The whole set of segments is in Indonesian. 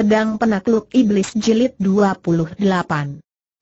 Pedang Penakluk Iblis Jilid 28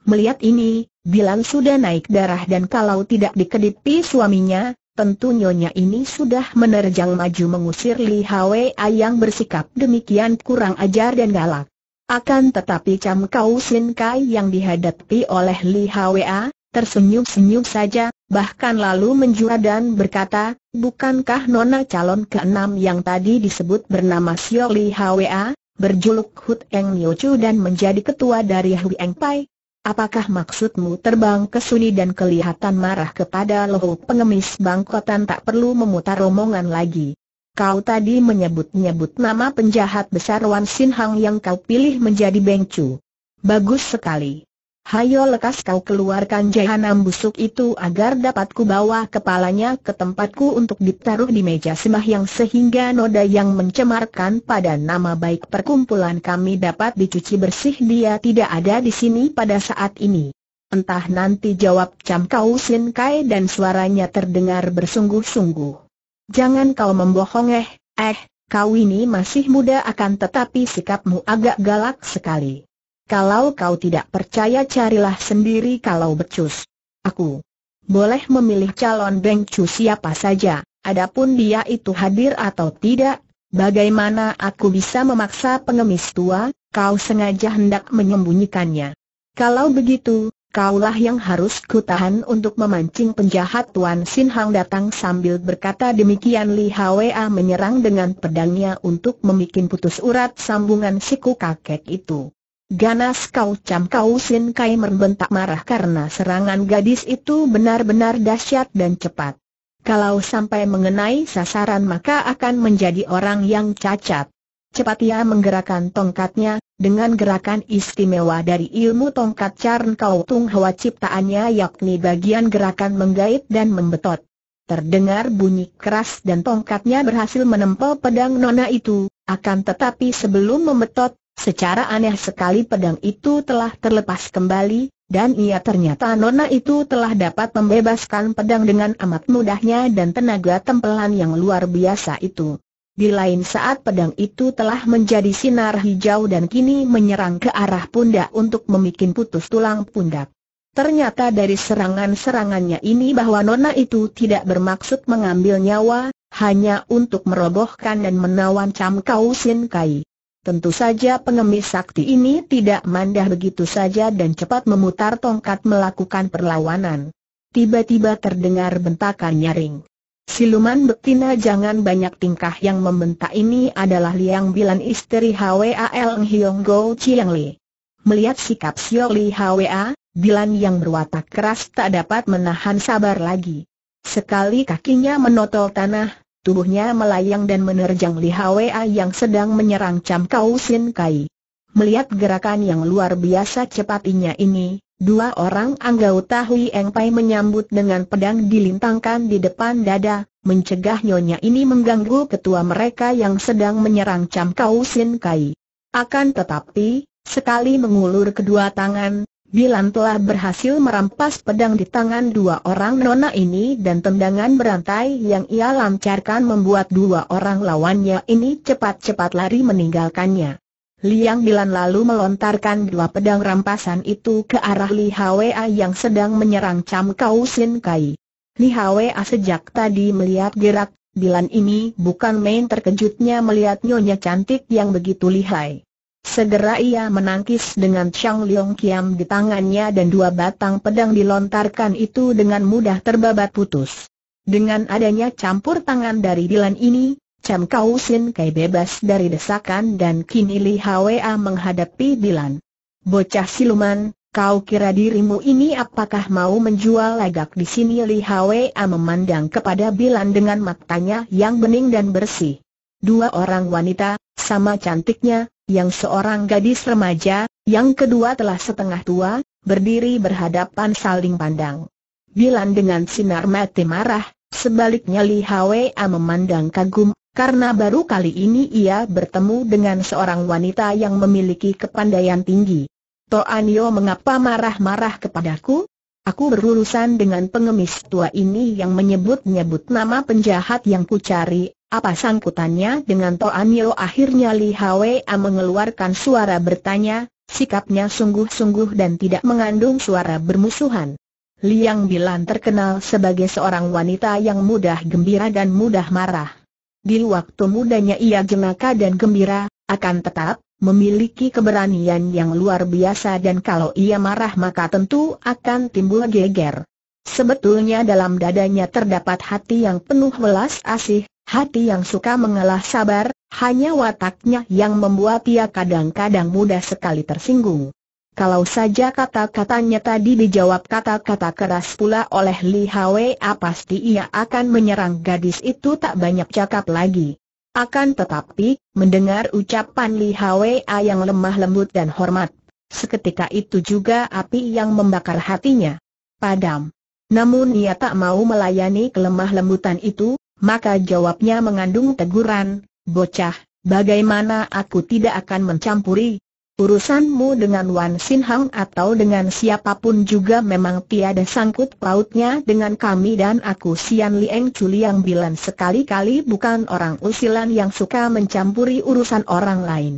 Melihat ini, Bilan sudah naik darah dan kalau tidak dikedipi suaminya, tentu nyonya ini sudah menerjang maju mengusir Li Hwa yang bersikap demikian kurang ajar dan galak. Akan tetapi Cam Kau Sin Kai yang dihadapi oleh Li Hwa, tersenyum-senyum saja, bahkan lalu menjual dan berkata, bukankah nona calon keenam yang tadi disebut bernama Sio Li Hwa, berjuluk Hut Eng Nio Chu dan menjadi ketua dari Hui Eng Pai? Apakah maksudmu terbang ke Suni dan kelihatan marah kepada lohu pengemis bangkotan tak perlu memutar omongan lagi? Kau tadi menyebut-nyebut nama penjahat besar Wan Sin Hang yang kau pilih menjadi Beng Chu. Bagus sekali. Hayo lekas kau keluarkan jahanam busuk itu agar dapat bawa kepalanya ke tempatku untuk ditaruh di meja yang sehingga noda yang mencemarkan pada nama baik perkumpulan kami dapat dicuci bersih dia tidak ada di sini pada saat ini. Entah nanti jawab Cam Kau Sin Kai dan suaranya terdengar bersungguh-sungguh. Jangan kau membohong eh, eh, kau ini masih muda akan tetapi sikapmu agak galak sekali. Kalau kau tidak percaya carilah sendiri kalau becus. Aku boleh memilih calon bengcu siapa saja, adapun dia itu hadir atau tidak, bagaimana aku bisa memaksa pengemis tua, kau sengaja hendak menyembunyikannya. Kalau begitu, Kaulah yang harus kutahan untuk memancing penjahat Tuan Sin Hang datang sambil berkata demikian Li Hwa menyerang dengan pedangnya untuk membuat putus urat sambungan siku kakek itu. Ganas kau cam kau Sin Kai merbentak marah karena serangan gadis itu benar-benar dahsyat dan cepat. Kalau sampai mengenai sasaran maka akan menjadi orang yang cacat. Cepat ia menggerakkan tongkatnya, dengan gerakan istimewa dari ilmu tongkat Charn Kau Tung Hwa ciptaannya yakni bagian gerakan menggait dan membetot. Terdengar bunyi keras dan tongkatnya berhasil menempel pedang nona itu, akan tetapi sebelum membetot, Secara aneh sekali pedang itu telah terlepas kembali, dan ia ternyata nona itu telah dapat membebaskan pedang dengan amat mudahnya dan tenaga tempelan yang luar biasa itu. Di lain saat pedang itu telah menjadi sinar hijau dan kini menyerang ke arah pundak untuk memikin putus tulang pundak. Ternyata dari serangan-serangannya ini bahwa Nona itu tidak bermaksud mengambil nyawa, hanya untuk merobohkan dan menawan Cam Kau Sin Kai. Tentu saja pengemis sakti ini tidak mandah begitu saja dan cepat memutar tongkat melakukan perlawanan. Tiba-tiba terdengar bentakan nyaring. Siluman betina jangan banyak tingkah yang membentak ini adalah Liang Bilan istri HWAL Hiong Go Chiang Li. Melihat sikap Sio Li HWA, Bilan yang berwatak keras tak dapat menahan sabar lagi. Sekali kakinya menotol tanah, Tubuhnya melayang dan menerjang Li Hwa yang sedang menyerang Cham Kau Sin Kai. Melihat gerakan yang luar biasa cepatnya ini, dua orang anggota Hui Eng Pai menyambut dengan pedang dilintangkan di depan dada, mencegah nyonya ini mengganggu ketua mereka yang sedang menyerang Cham Kau Sin Kai. Akan tetapi, sekali mengulur kedua tangan, Bilan telah berhasil merampas pedang di tangan dua orang nona ini dan tendangan berantai yang ia lancarkan membuat dua orang lawannya ini cepat-cepat lari meninggalkannya. Liang Bilan lalu melontarkan dua pedang rampasan itu ke arah Li Hwa yang sedang menyerang Cam Kau Sin Kai. Li Hwa sejak tadi melihat gerak Bilan ini bukan main terkejutnya melihat nyonya cantik yang begitu lihai. Segera ia menangkis dengan Chang Leong Kiam di tangannya dan dua batang pedang dilontarkan itu dengan mudah terbabat putus. Dengan adanya campur tangan dari Dilan ini, Cham Kau Sin Kai bebas dari desakan dan kini Li Hwa menghadapi Dilan. Bocah siluman, kau kira dirimu ini apakah mau menjual lagak di sini Li Hwa memandang kepada Dilan dengan matanya yang bening dan bersih. Dua orang wanita, sama cantiknya, yang seorang gadis remaja, yang kedua telah setengah tua, berdiri berhadapan saling pandang. Bilan dengan sinar mati marah, sebaliknya Li Hwa memandang kagum, karena baru kali ini ia bertemu dengan seorang wanita yang memiliki kepandaian tinggi. Anio, mengapa marah-marah kepadaku? Aku berurusan dengan pengemis tua ini yang menyebut-nyebut nama penjahat yang kucari, apa sangkutannya dengan Yeo? akhirnya Li Hwa mengeluarkan suara bertanya, sikapnya sungguh-sungguh dan tidak mengandung suara bermusuhan. Liang Bilan terkenal sebagai seorang wanita yang mudah gembira dan mudah marah. Di waktu mudanya ia jenaka dan gembira, akan tetap, memiliki keberanian yang luar biasa dan kalau ia marah maka tentu akan timbul geger. Sebetulnya dalam dadanya terdapat hati yang penuh welas asih, Hati yang suka mengalah sabar, hanya wataknya yang membuat ia kadang-kadang mudah sekali tersinggung. Kalau saja kata-katanya tadi dijawab kata-kata keras pula oleh Li Hwa ah, pasti ia akan menyerang gadis itu tak banyak cakap lagi. Akan tetapi, mendengar ucapan Li Hwa ah, yang lemah lembut dan hormat, seketika itu juga api yang membakar hatinya. Padam. Namun ia tak mau melayani kelemah lembutan itu, maka jawabnya mengandung teguran, bocah, bagaimana aku tidak akan mencampuri? Urusanmu dengan Wan Sin Hang atau dengan siapapun juga memang tiada sangkut pautnya dengan kami dan aku Sian Lieng Chuli yang bilang sekali-kali bukan orang usilan yang suka mencampuri urusan orang lain.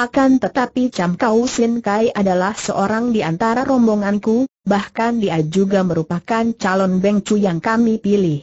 Akan tetapi Cham Kau Sin Kai adalah seorang di antara rombonganku, bahkan dia juga merupakan calon Beng Chu yang kami pilih.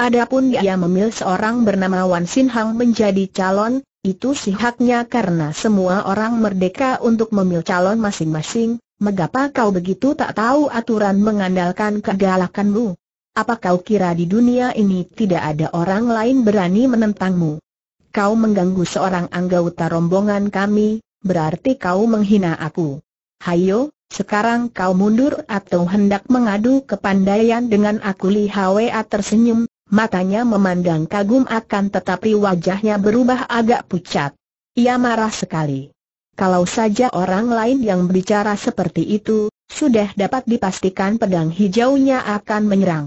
Adapun dia memilih seorang bernama Wan Sin Hang menjadi calon, itu sih haknya karena semua orang merdeka untuk memilih calon masing-masing, mengapa kau begitu tak tahu aturan mengandalkan kegalakanmu? Apa kau kira di dunia ini tidak ada orang lain berani menentangmu? Kau mengganggu seorang anggota rombongan kami, berarti kau menghina aku. Hayo, sekarang kau mundur atau hendak mengadu kepandaian dengan aku Li Hwa tersenyum, matanya memandang kagum akan tetapi wajahnya berubah agak pucat. Ia marah sekali. Kalau saja orang lain yang berbicara seperti itu, sudah dapat dipastikan pedang hijaunya akan menyerang.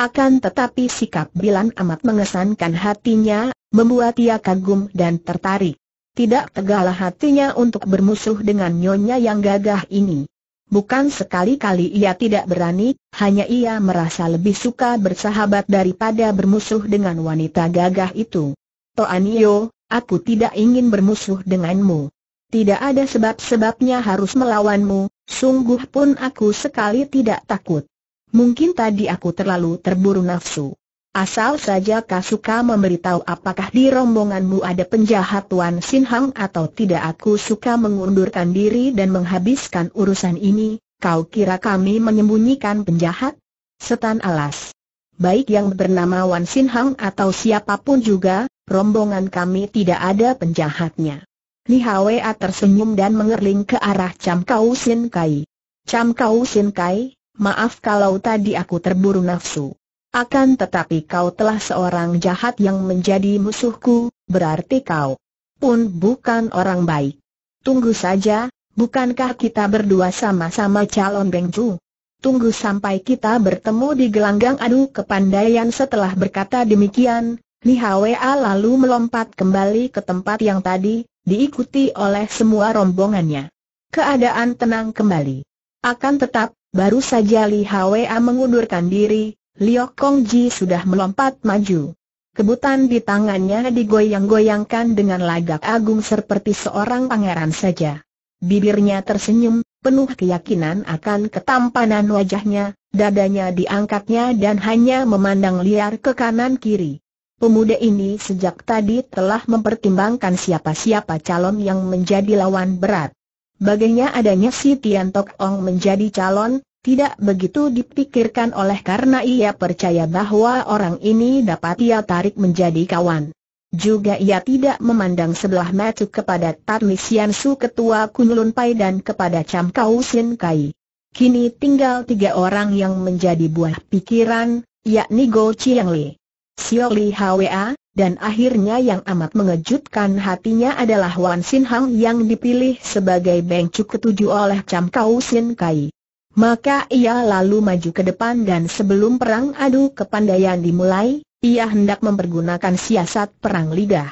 Akan tetapi sikap Bilan amat mengesankan hatinya, membuat ia kagum dan tertarik. Tidak tegalah hatinya untuk bermusuh dengan nyonya yang gagah ini. Bukan sekali-kali ia tidak berani, hanya ia merasa lebih suka bersahabat daripada bermusuh dengan wanita gagah itu. Toanio, aku tidak ingin bermusuh denganmu. Tidak ada sebab-sebabnya harus melawanmu, sungguh pun aku sekali tidak takut. Mungkin tadi aku terlalu terburu nafsu. Asal saja kau suka memberitahu apakah di rombonganmu ada penjahat Tuan Sin Hang atau tidak aku suka mengundurkan diri dan menghabiskan urusan ini, kau kira kami menyembunyikan penjahat? Setan alas. Baik yang bernama Wan Sin Hang atau siapapun juga, rombongan kami tidak ada penjahatnya. Li Hwa tersenyum dan mengerling ke arah Cam Kau Sin Kai. Cam Kau Sin Kai, maaf kalau tadi aku terburu nafsu. Akan tetapi kau telah seorang jahat yang menjadi musuhku, berarti kau pun bukan orang baik. Tunggu saja, bukankah kita berdua sama-sama calon bengcu? Tunggu sampai kita bertemu di gelanggang adu kepandaian setelah berkata demikian, Li Hwa lalu melompat kembali ke tempat yang tadi, diikuti oleh semua rombongannya. Keadaan tenang kembali. Akan tetap, baru saja Li Hwa mengundurkan diri, Liok Kong Ji sudah melompat maju. Kebutan di tangannya digoyang-goyangkan dengan lagak agung seperti seorang pangeran saja. Bibirnya tersenyum, penuh keyakinan akan ketampanan wajahnya, dadanya diangkatnya dan hanya memandang liar ke kanan kiri. Pemuda ini sejak tadi telah mempertimbangkan siapa-siapa calon yang menjadi lawan berat. Baginya adanya si Tian Tok Ong menjadi calon, tidak begitu dipikirkan oleh karena ia percaya bahwa orang ini dapat ia tarik menjadi kawan. Juga ia tidak memandang sebelah mata kepada Tatli Su ketua Kunlun Pai dan kepada Cham Kau Sin Kai. Kini tinggal tiga orang yang menjadi buah pikiran, yakni Go Chiang Li, Xiao Li Hwa, dan akhirnya yang amat mengejutkan hatinya adalah Wan Sin Hang yang dipilih sebagai bengcu ketujuh oleh Cham Kau Sin Kai. Maka ia lalu maju ke depan dan sebelum perang adu kepandaian dimulai, ia hendak mempergunakan siasat perang lidah.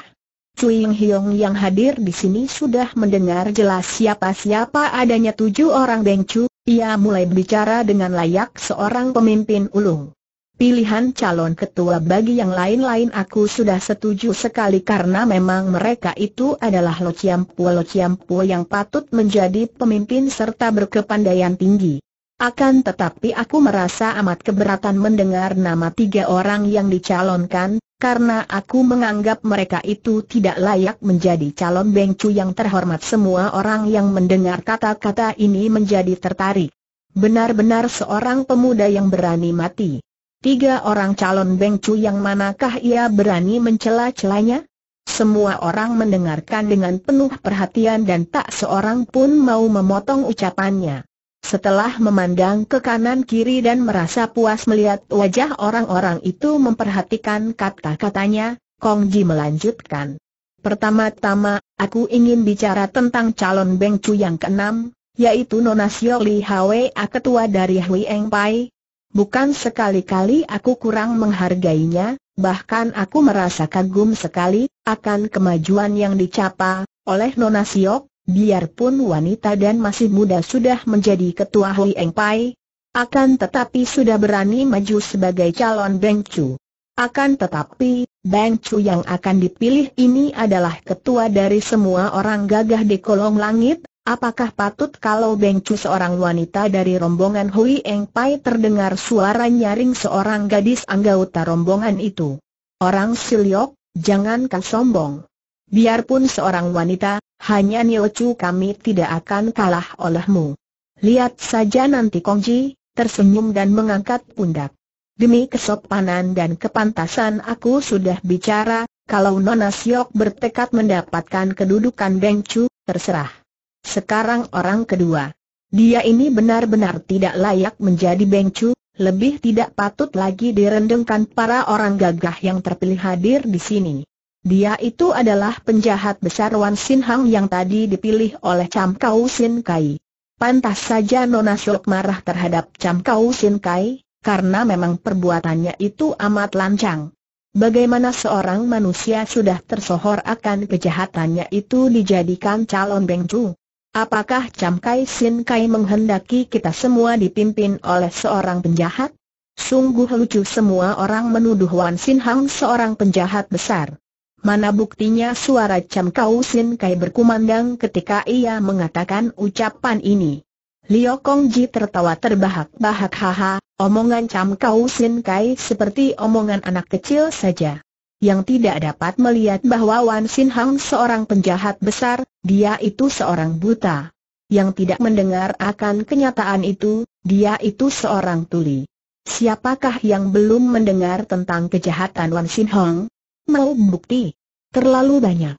Cui Ying Hiong yang hadir di sini sudah mendengar jelas siapa-siapa adanya tujuh orang Beng Chu, ia mulai berbicara dengan layak seorang pemimpin ulung. Pilihan calon ketua bagi yang lain-lain aku sudah setuju sekali karena memang mereka itu adalah lociampu-lociampu yang patut menjadi pemimpin serta berkepandaian tinggi. Akan tetapi aku merasa amat keberatan mendengar nama tiga orang yang dicalonkan, karena aku menganggap mereka itu tidak layak menjadi calon bengcu yang terhormat semua orang yang mendengar kata-kata ini menjadi tertarik. Benar-benar seorang pemuda yang berani mati. Tiga orang calon bengcu yang manakah ia berani mencela-celanya? Semua orang mendengarkan dengan penuh perhatian dan tak seorang pun mau memotong ucapannya. Setelah memandang ke kanan kiri dan merasa puas melihat wajah orang-orang itu memperhatikan kata-katanya, Kong Ji melanjutkan. Pertama-tama, aku ingin bicara tentang calon Beng Cu yang keenam, yaitu Nona Sio Li Hwa ketua dari Hui Eng Pai. Bukan sekali-kali aku kurang menghargainya, bahkan aku merasa kagum sekali, akan kemajuan yang dicapai oleh Nona Siok, biarpun wanita dan masih muda sudah menjadi ketua Hui Eng Pai, akan tetapi sudah berani maju sebagai calon Beng Chu. Akan tetapi, Beng Chu yang akan dipilih ini adalah ketua dari semua orang gagah di kolong langit, apakah patut kalau Beng Chu seorang wanita dari rombongan Hui Eng Pai terdengar suara nyaring seorang gadis anggota rombongan itu? Orang Siliok, jangan sombong. Biarpun seorang wanita, hanya Chu kami tidak akan kalah olehmu. Lihat saja nanti Kongji, tersenyum dan mengangkat pundak. Demi kesopanan dan kepantasan aku sudah bicara, kalau Nona Siok bertekad mendapatkan kedudukan Beng Chu, terserah. Sekarang orang kedua. Dia ini benar-benar tidak layak menjadi Beng Chu, lebih tidak patut lagi direndengkan para orang gagah yang terpilih hadir di sini. Dia itu adalah penjahat besar Wan Sin Hang yang tadi dipilih oleh Cham Kau Sin Kai. Pantas saja Nona Syok marah terhadap Cham Kau Sin Kai, karena memang perbuatannya itu amat lancang. Bagaimana seorang manusia sudah tersohor akan kejahatannya itu dijadikan calon bengcu? Apakah Cham Kai Sin Kai menghendaki kita semua dipimpin oleh seorang penjahat? Sungguh lucu semua orang menuduh Wan Sin Hang seorang penjahat besar. Mana buktinya suara Cham Kau Sin Kai berkumandang ketika ia mengatakan ucapan ini. Liu Kong Ji tertawa terbahak-bahak haha, omongan Cham Kau Sin Kai seperti omongan anak kecil saja. Yang tidak dapat melihat bahwa Wan Sin Hang seorang penjahat besar, dia itu seorang buta. Yang tidak mendengar akan kenyataan itu, dia itu seorang tuli. Siapakah yang belum mendengar tentang kejahatan Wan Sin Hong? Mau bukti? Terlalu banyak.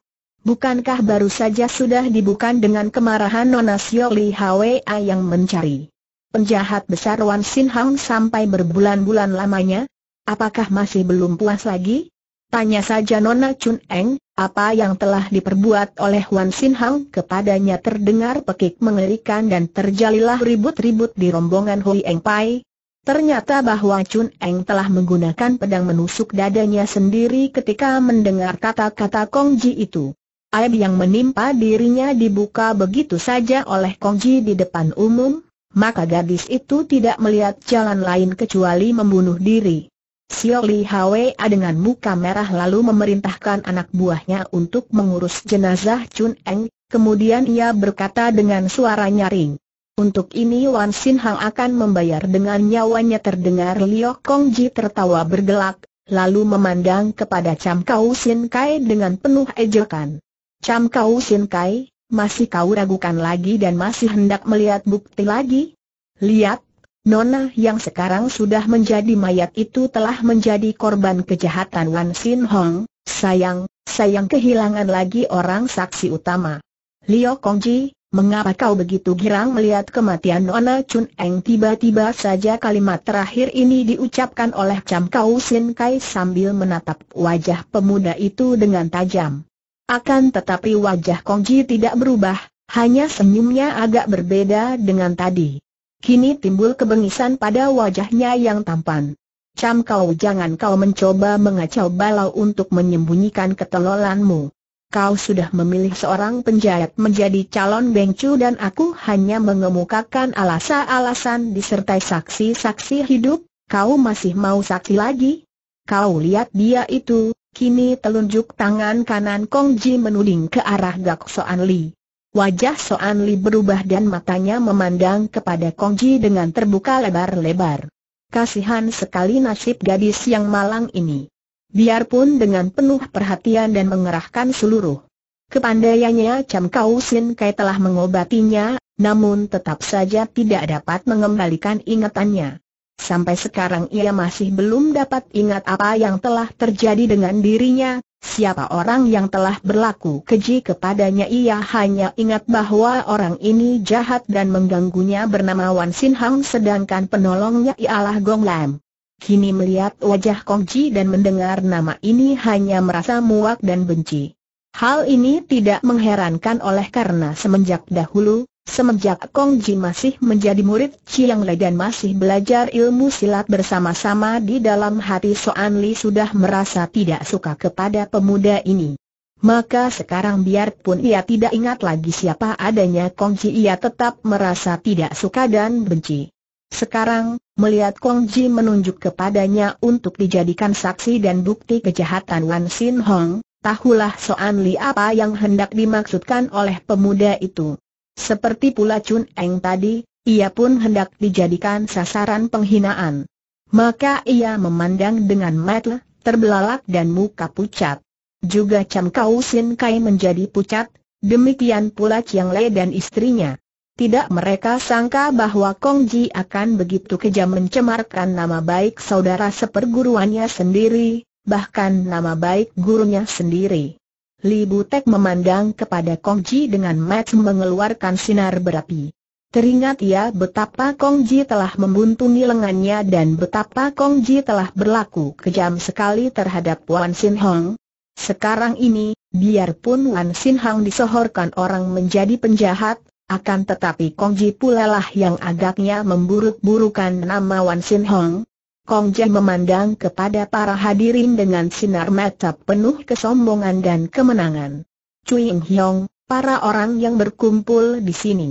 Bukankah baru saja sudah dibuka dengan kemarahan Nona Sioli Hwa yang mencari penjahat besar Wan Sin Hang sampai berbulan-bulan lamanya? Apakah masih belum puas lagi? Tanya saja Nona Chun Eng, apa yang telah diperbuat oleh Wan Sin Hang kepadanya terdengar pekik mengerikan dan terjalilah ribut-ribut di rombongan Hui Eng Pai, Ternyata bahwa Chun Eng telah menggunakan pedang menusuk dadanya sendiri ketika mendengar kata-kata Kong Ji itu. Aib yang menimpa dirinya dibuka begitu saja oleh Kong Ji di depan umum, maka gadis itu tidak melihat jalan lain kecuali membunuh diri. Xiao Li Hwa dengan muka merah lalu memerintahkan anak buahnya untuk mengurus jenazah Chun Eng, kemudian ia berkata dengan suara nyaring. Untuk ini Wan Sin Hang akan membayar dengan nyawanya terdengar Liu Kong Ji tertawa bergelak, lalu memandang kepada Cam Kau Sin Kai dengan penuh ejekan. Cam Kau Sin Kai, masih kau ragukan lagi dan masih hendak melihat bukti lagi? Lihat, Nona yang sekarang sudah menjadi mayat itu telah menjadi korban kejahatan Wan Sin Hong, sayang, sayang kehilangan lagi orang saksi utama. Liu Kong Ji, Mengapa kau begitu girang melihat kematian Nona Chun Eng? Tiba-tiba saja kalimat terakhir ini diucapkan oleh Cham Kau Sin Kai sambil menatap wajah pemuda itu dengan tajam. Akan tetapi wajah Kong Ji tidak berubah, hanya senyumnya agak berbeda dengan tadi. Kini timbul kebengisan pada wajahnya yang tampan. Cham Kau jangan kau mencoba mengacau balau untuk menyembunyikan ketelolanmu kau sudah memilih seorang penjahat menjadi calon bengcu dan aku hanya mengemukakan alasan-alasan disertai saksi-saksi hidup, kau masih mau saksi lagi? Kau lihat dia itu, kini telunjuk tangan kanan Kong Ji menuding ke arah Gak Soan Li. Wajah Soan Li berubah dan matanya memandang kepada Kong Ji dengan terbuka lebar-lebar. Kasihan sekali nasib gadis yang malang ini biarpun dengan penuh perhatian dan mengerahkan seluruh kepandaiannya Cam Kau Sin Kai telah mengobatinya, namun tetap saja tidak dapat mengembalikan ingatannya. Sampai sekarang ia masih belum dapat ingat apa yang telah terjadi dengan dirinya, siapa orang yang telah berlaku keji kepadanya ia hanya ingat bahwa orang ini jahat dan mengganggunya bernama Wan Sin Hang sedangkan penolongnya ialah Gong Lam kini melihat wajah Kongji dan mendengar nama ini hanya merasa muak dan benci. Hal ini tidak mengherankan oleh karena semenjak dahulu, semenjak Kongji masih menjadi murid Chiang Lei dan masih belajar ilmu silat bersama-sama di dalam hati Soan Li sudah merasa tidak suka kepada pemuda ini. Maka sekarang biarpun ia tidak ingat lagi siapa adanya Kongji ia tetap merasa tidak suka dan benci. Sekarang, melihat Kong Ji menunjuk kepadanya untuk dijadikan saksi dan bukti kejahatan Wan Sin Hong, tahulah Soan Li apa yang hendak dimaksudkan oleh pemuda itu. Seperti pula Chun Eng tadi, ia pun hendak dijadikan sasaran penghinaan. Maka ia memandang dengan mata terbelalak dan muka pucat. Juga Cham Kau Sin Kai menjadi pucat, demikian pula Chiang Le dan istrinya. Tidak mereka sangka bahwa Kong Ji akan begitu kejam mencemarkan nama baik saudara seperguruannya sendiri, bahkan nama baik gurunya sendiri. Li Butek memandang kepada Kong Ji dengan mat mengeluarkan sinar berapi. Teringat ia betapa Kong Ji telah membuntungi lengannya dan betapa Kong Ji telah berlaku kejam sekali terhadap Wan Sin Hong. Sekarang ini, biarpun Wan Sin Hong disohorkan orang menjadi penjahat, akan tetapi Kongji pula lah yang agaknya memburuk-burukan nama Wan Sin Hong. Kongji memandang kepada para hadirin dengan sinar mata penuh kesombongan dan kemenangan. Cui Hiong, para orang yang berkumpul di sini.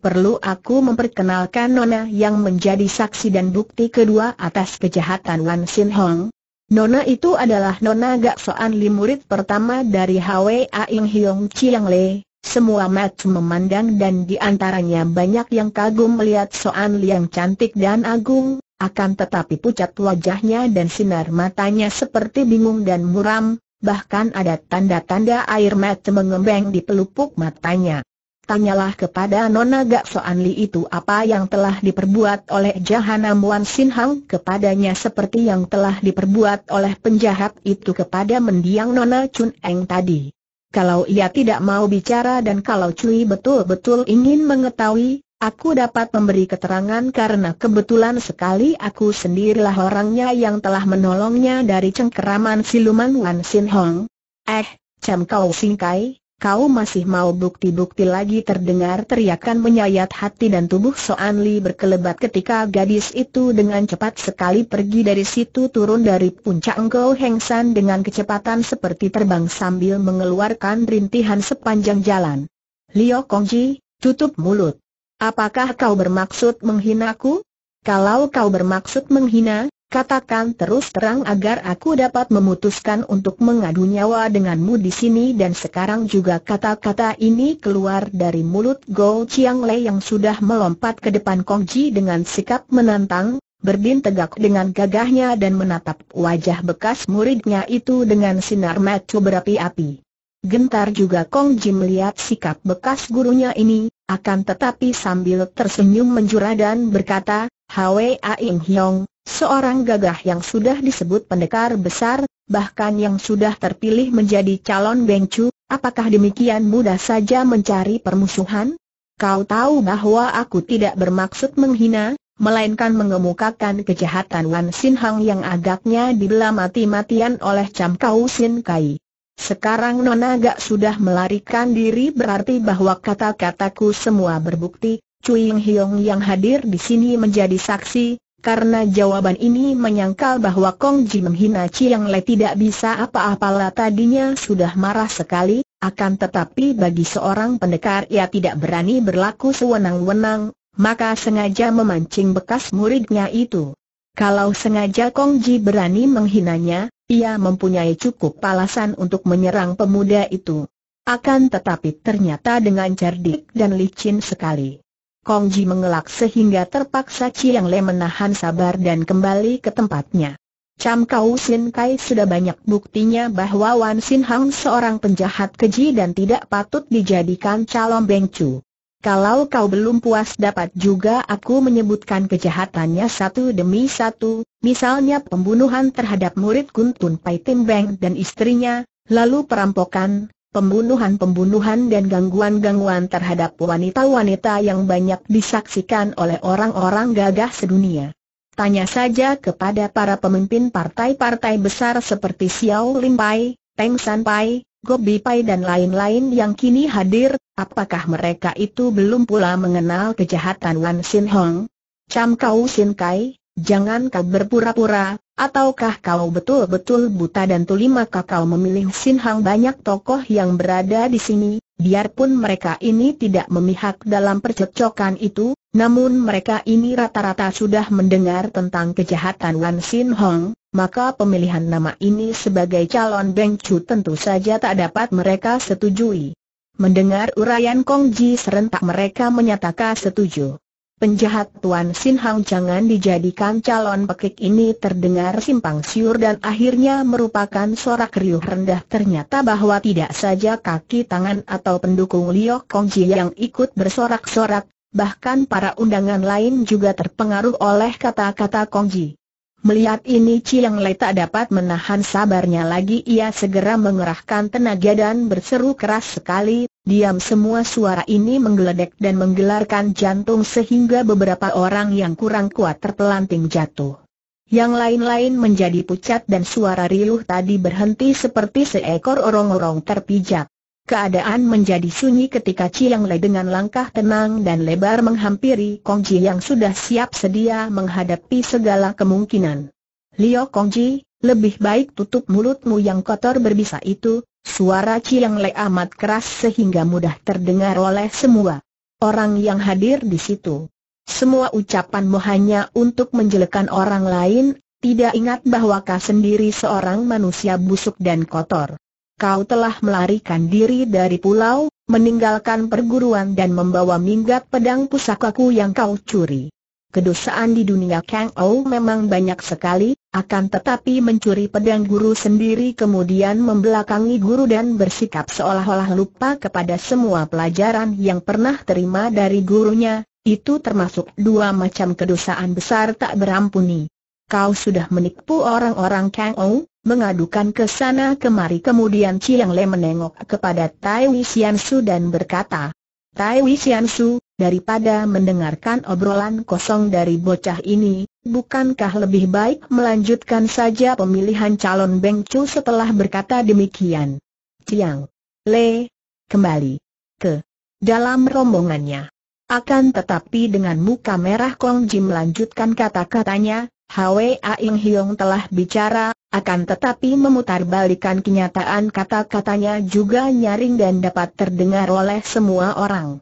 Perlu aku memperkenalkan Nona yang menjadi saksi dan bukti kedua atas kejahatan Wan Sin Hong. Nona itu adalah Nona Gak Soan Li murid pertama dari Hwa Ing Hiong Chiang Le, semua mata memandang dan di antaranya banyak yang kagum melihat Soan Liang cantik dan agung, akan tetapi pucat wajahnya dan sinar matanya seperti bingung dan muram, bahkan ada tanda-tanda air mata mengembang di pelupuk matanya. Tanyalah kepada Nona Gak Soan Li itu apa yang telah diperbuat oleh Jahanam Wan Sin Hang kepadanya seperti yang telah diperbuat oleh penjahat itu kepada mendiang Nona Chun Eng tadi. Kalau ia tidak mau bicara dan kalau Cui betul-betul ingin mengetahui, aku dapat memberi keterangan karena kebetulan sekali aku sendirilah orangnya yang telah menolongnya dari cengkeraman siluman Wan Sin Hong. Eh, Cam Kau Singkai, Kau masih mau bukti-bukti lagi terdengar teriakan menyayat hati dan tubuh Soan Li berkelebat ketika gadis itu dengan cepat sekali pergi dari situ turun dari puncak Engkau Heng San dengan kecepatan seperti terbang sambil mengeluarkan rintihan sepanjang jalan. Lio Kongji, tutup mulut. Apakah kau bermaksud menghina menghinaku? Kalau kau bermaksud menghina, Katakan terus terang agar aku dapat memutuskan untuk mengadu nyawa denganmu di sini dan sekarang juga kata-kata ini keluar dari mulut Go Chiang Lei yang sudah melompat ke depan Kong Ji dengan sikap menantang, berdin tegak dengan gagahnya dan menatap wajah bekas muridnya itu dengan sinar mata berapi-api. Gentar juga Kong Ji melihat sikap bekas gurunya ini, akan tetapi sambil tersenyum menjura dan berkata, Hwa Ing Hiong. Seorang gagah yang sudah disebut pendekar besar, bahkan yang sudah terpilih menjadi calon Bengcu, apakah demikian mudah saja mencari permusuhan? Kau tahu bahwa aku tidak bermaksud menghina, melainkan mengemukakan kejahatan Wan Sin Hang yang agaknya dibela mati-matian oleh Cam Kau Sin Kai. Sekarang Nona Gak sudah melarikan diri berarti bahwa kata-kataku semua berbukti, Cui Ying Hiong yang hadir di sini menjadi saksi, karena jawaban ini menyangkal bahwa Kong Ji menghina Chiang Le tidak bisa apa-apalah tadinya sudah marah sekali, akan tetapi bagi seorang pendekar ia tidak berani berlaku sewenang-wenang, maka sengaja memancing bekas muridnya itu. Kalau sengaja Kong Ji berani menghinanya, ia mempunyai cukup alasan untuk menyerang pemuda itu. Akan tetapi ternyata dengan cerdik dan licin sekali. Kong Ji mengelak sehingga terpaksa Chiang Le menahan sabar dan kembali ke tempatnya. Cam Kau Sin Kai sudah banyak buktinya bahwa Wan Sin Hang seorang penjahat keji dan tidak patut dijadikan calon bengcu. Kalau kau belum puas dapat juga aku menyebutkan kejahatannya satu demi satu, misalnya pembunuhan terhadap murid Kuntun Pai Tim Beng dan istrinya, lalu perampokan, pembunuhan-pembunuhan dan gangguan-gangguan terhadap wanita-wanita yang banyak disaksikan oleh orang-orang gagah sedunia. Tanya saja kepada para pemimpin partai-partai besar seperti Xiao Lim Pai, Teng San Pai, Gobi Pai dan lain-lain yang kini hadir, apakah mereka itu belum pula mengenal kejahatan Wan Sin Hong? Cam Kau Sin Kai, jangan kau berpura-pura, Ataukah kau betul-betul buta dan tuli maka kau memilih Sin Sinhang banyak tokoh yang berada di sini, biarpun mereka ini tidak memihak dalam percecokan itu, namun mereka ini rata-rata sudah mendengar tentang kejahatan Wan Sin Hong, maka pemilihan nama ini sebagai calon Beng Chu tentu saja tak dapat mereka setujui. Mendengar uraian Kong Ji serentak mereka menyatakan setuju. Penjahat Tuan Sin Hang jangan dijadikan calon pekik ini terdengar simpang siur dan akhirnya merupakan sorak riuh rendah ternyata bahwa tidak saja kaki tangan atau pendukung Liok Kongji yang ikut bersorak-sorak, bahkan para undangan lain juga terpengaruh oleh kata-kata Kongji. Melihat ini Chiang Lei tak dapat menahan sabarnya lagi ia segera mengerahkan tenaga dan berseru keras sekali, Diam semua suara ini menggeledek dan menggelarkan jantung sehingga beberapa orang yang kurang kuat terpelanting jatuh. Yang lain-lain menjadi pucat dan suara riuh tadi berhenti seperti seekor orang-orang terpijak. Keadaan menjadi sunyi ketika Chiang Lei dengan langkah tenang dan lebar menghampiri Kong Ji yang sudah siap sedia menghadapi segala kemungkinan. Liu Kong Ji, lebih baik tutup mulutmu yang kotor berbisa itu, Suara Chiang Le amat keras sehingga mudah terdengar oleh semua orang yang hadir di situ. Semua ucapanmu hanya untuk menjelekan orang lain, tidak ingat bahwa kau sendiri seorang manusia busuk dan kotor. Kau telah melarikan diri dari pulau, meninggalkan perguruan dan membawa minggat pedang pusakaku yang kau curi. Kedosaan di dunia Kang Ou memang banyak sekali, akan tetapi mencuri pedang guru sendiri kemudian membelakangi guru dan bersikap seolah-olah lupa kepada semua pelajaran yang pernah terima dari gurunya, itu termasuk dua macam kedosaan besar tak berampuni. Kau sudah menipu orang-orang Kang Ou, mengadukan ke sana kemari kemudian Chiang Le menengok kepada Tai Wisiansu dan berkata, Tai Wisiansu, daripada mendengarkan obrolan kosong dari bocah ini, bukankah lebih baik melanjutkan saja pemilihan calon Beng Chu setelah berkata demikian? Ciang, Le kembali ke dalam rombongannya. Akan tetapi dengan muka merah Kong Ji melanjutkan kata-katanya, Hwa Ing Hiong telah bicara, akan tetapi memutarbalikkan kenyataan kata-katanya juga nyaring dan dapat terdengar oleh semua orang.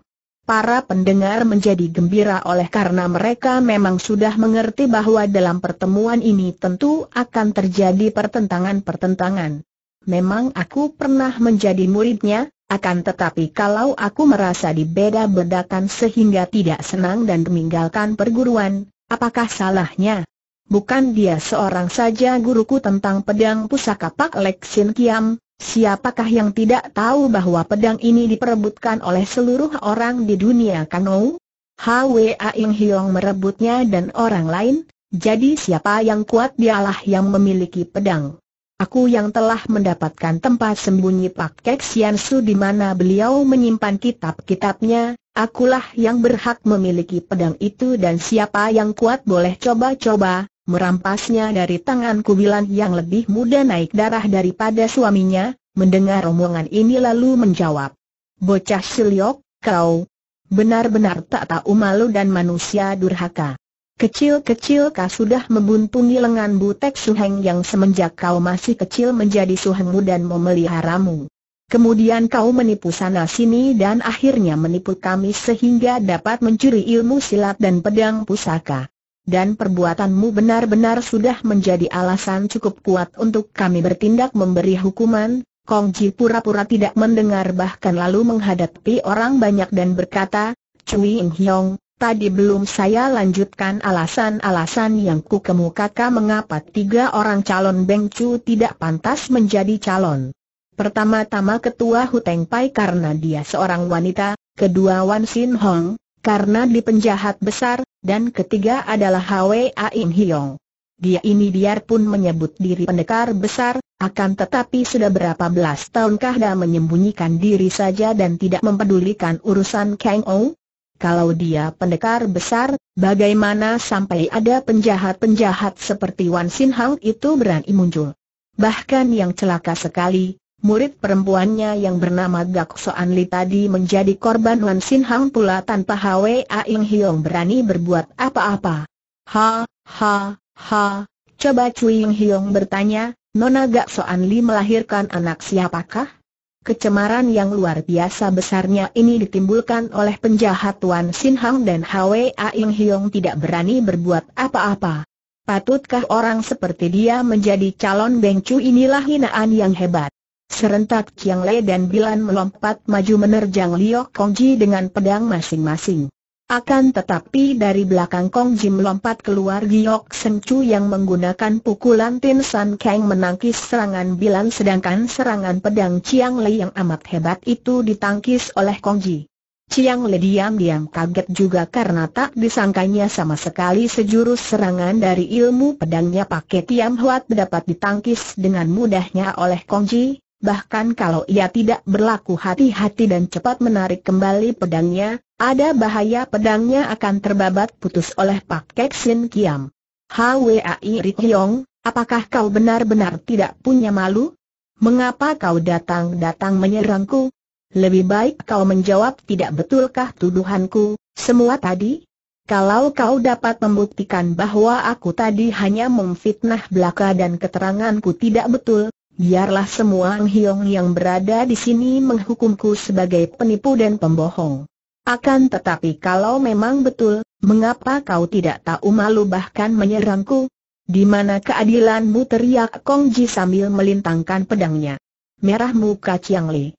Para pendengar menjadi gembira oleh karena mereka memang sudah mengerti bahwa dalam pertemuan ini tentu akan terjadi pertentangan-pertentangan. Memang aku pernah menjadi muridnya, akan tetapi kalau aku merasa dibeda-bedakan sehingga tidak senang dan meninggalkan perguruan, apakah salahnya? Bukan dia seorang saja guruku tentang pedang pusaka Pak Lek Sin Kiam, Siapakah yang tidak tahu bahwa pedang ini diperebutkan oleh seluruh orang di dunia Kanou? Hwa Ing Hiong merebutnya dan orang lain, jadi siapa yang kuat dialah yang memiliki pedang. Aku yang telah mendapatkan tempat sembunyi Pak Kek Sian Su di mana beliau menyimpan kitab-kitabnya, akulah yang berhak memiliki pedang itu dan siapa yang kuat boleh coba-coba, merampasnya dari tangan Kubilan yang lebih muda naik darah daripada suaminya, mendengar omongan ini lalu menjawab. Bocah Siliok, kau benar-benar tak tahu malu dan manusia durhaka. Kecil-kecil kau sudah membuntungi lengan Butek Suheng yang semenjak kau masih kecil menjadi suhengmu dan memeliharamu. Kemudian kau menipu sana sini dan akhirnya menipu kami sehingga dapat mencuri ilmu silat dan pedang pusaka dan perbuatanmu benar-benar sudah menjadi alasan cukup kuat untuk kami bertindak memberi hukuman, Kong Ji pura-pura tidak mendengar bahkan lalu menghadapi orang banyak dan berkata, Cui Ing Hyong, tadi belum saya lanjutkan alasan-alasan yang ku kemukakan mengapa tiga orang calon Beng Chu tidak pantas menjadi calon. Pertama-tama ketua Huteng Pai karena dia seorang wanita, kedua Wan Sin Hong, karena di penjahat besar, dan ketiga adalah Hwa In Hiong. Dia ini biarpun menyebut diri pendekar besar, akan tetapi sudah berapa belas tahunkah dia menyembunyikan diri saja dan tidak mempedulikan urusan Kang Ou? Kalau dia pendekar besar, bagaimana sampai ada penjahat-penjahat seperti Wan Sin Hang itu berani muncul? Bahkan yang celaka sekali, murid perempuannya yang bernama Gak Soan Li tadi menjadi korban Wan Sin Hang pula tanpa Hwa Ing Hiong berani berbuat apa-apa. Ha, ha, ha, coba Cui Ing Hiong bertanya, Nona Gak Soan Li melahirkan anak siapakah? Kecemaran yang luar biasa besarnya ini ditimbulkan oleh penjahat Wan Sin Hang dan Hwa Ing Hiong tidak berani berbuat apa-apa. Patutkah orang seperti dia menjadi calon Bengcu inilah hinaan yang hebat. Serentak Kiang Le dan Bilan melompat maju menerjang Liok Kongji dengan pedang masing-masing. Akan tetapi dari belakang Kong melompat keluar Giok Seng Chu yang menggunakan pukulan Tin San Kang menangkis serangan Bilan sedangkan serangan pedang Chiang Lei yang amat hebat itu ditangkis oleh Kong Ji. Chiang Le diam-diam kaget juga karena tak disangkanya sama sekali sejurus serangan dari ilmu pedangnya pakai Tiam Huat dapat ditangkis dengan mudahnya oleh Kong Ji, bahkan kalau ia tidak berlaku hati-hati dan cepat menarik kembali pedangnya, ada bahaya pedangnya akan terbabat putus oleh Pak Kek Sin Kiam. Hwai Rik Hyong, apakah kau benar-benar tidak punya malu? Mengapa kau datang-datang menyerangku? Lebih baik kau menjawab tidak betulkah tuduhanku, semua tadi? Kalau kau dapat membuktikan bahwa aku tadi hanya memfitnah belaka dan keteranganku tidak betul, biarlah semua Ang Hiong yang berada di sini menghukumku sebagai penipu dan pembohong. Akan tetapi kalau memang betul, mengapa kau tidak tahu malu bahkan menyerangku? Di mana keadilanmu teriak Kong Ji sambil melintangkan pedangnya. Merah muka Chiang Li.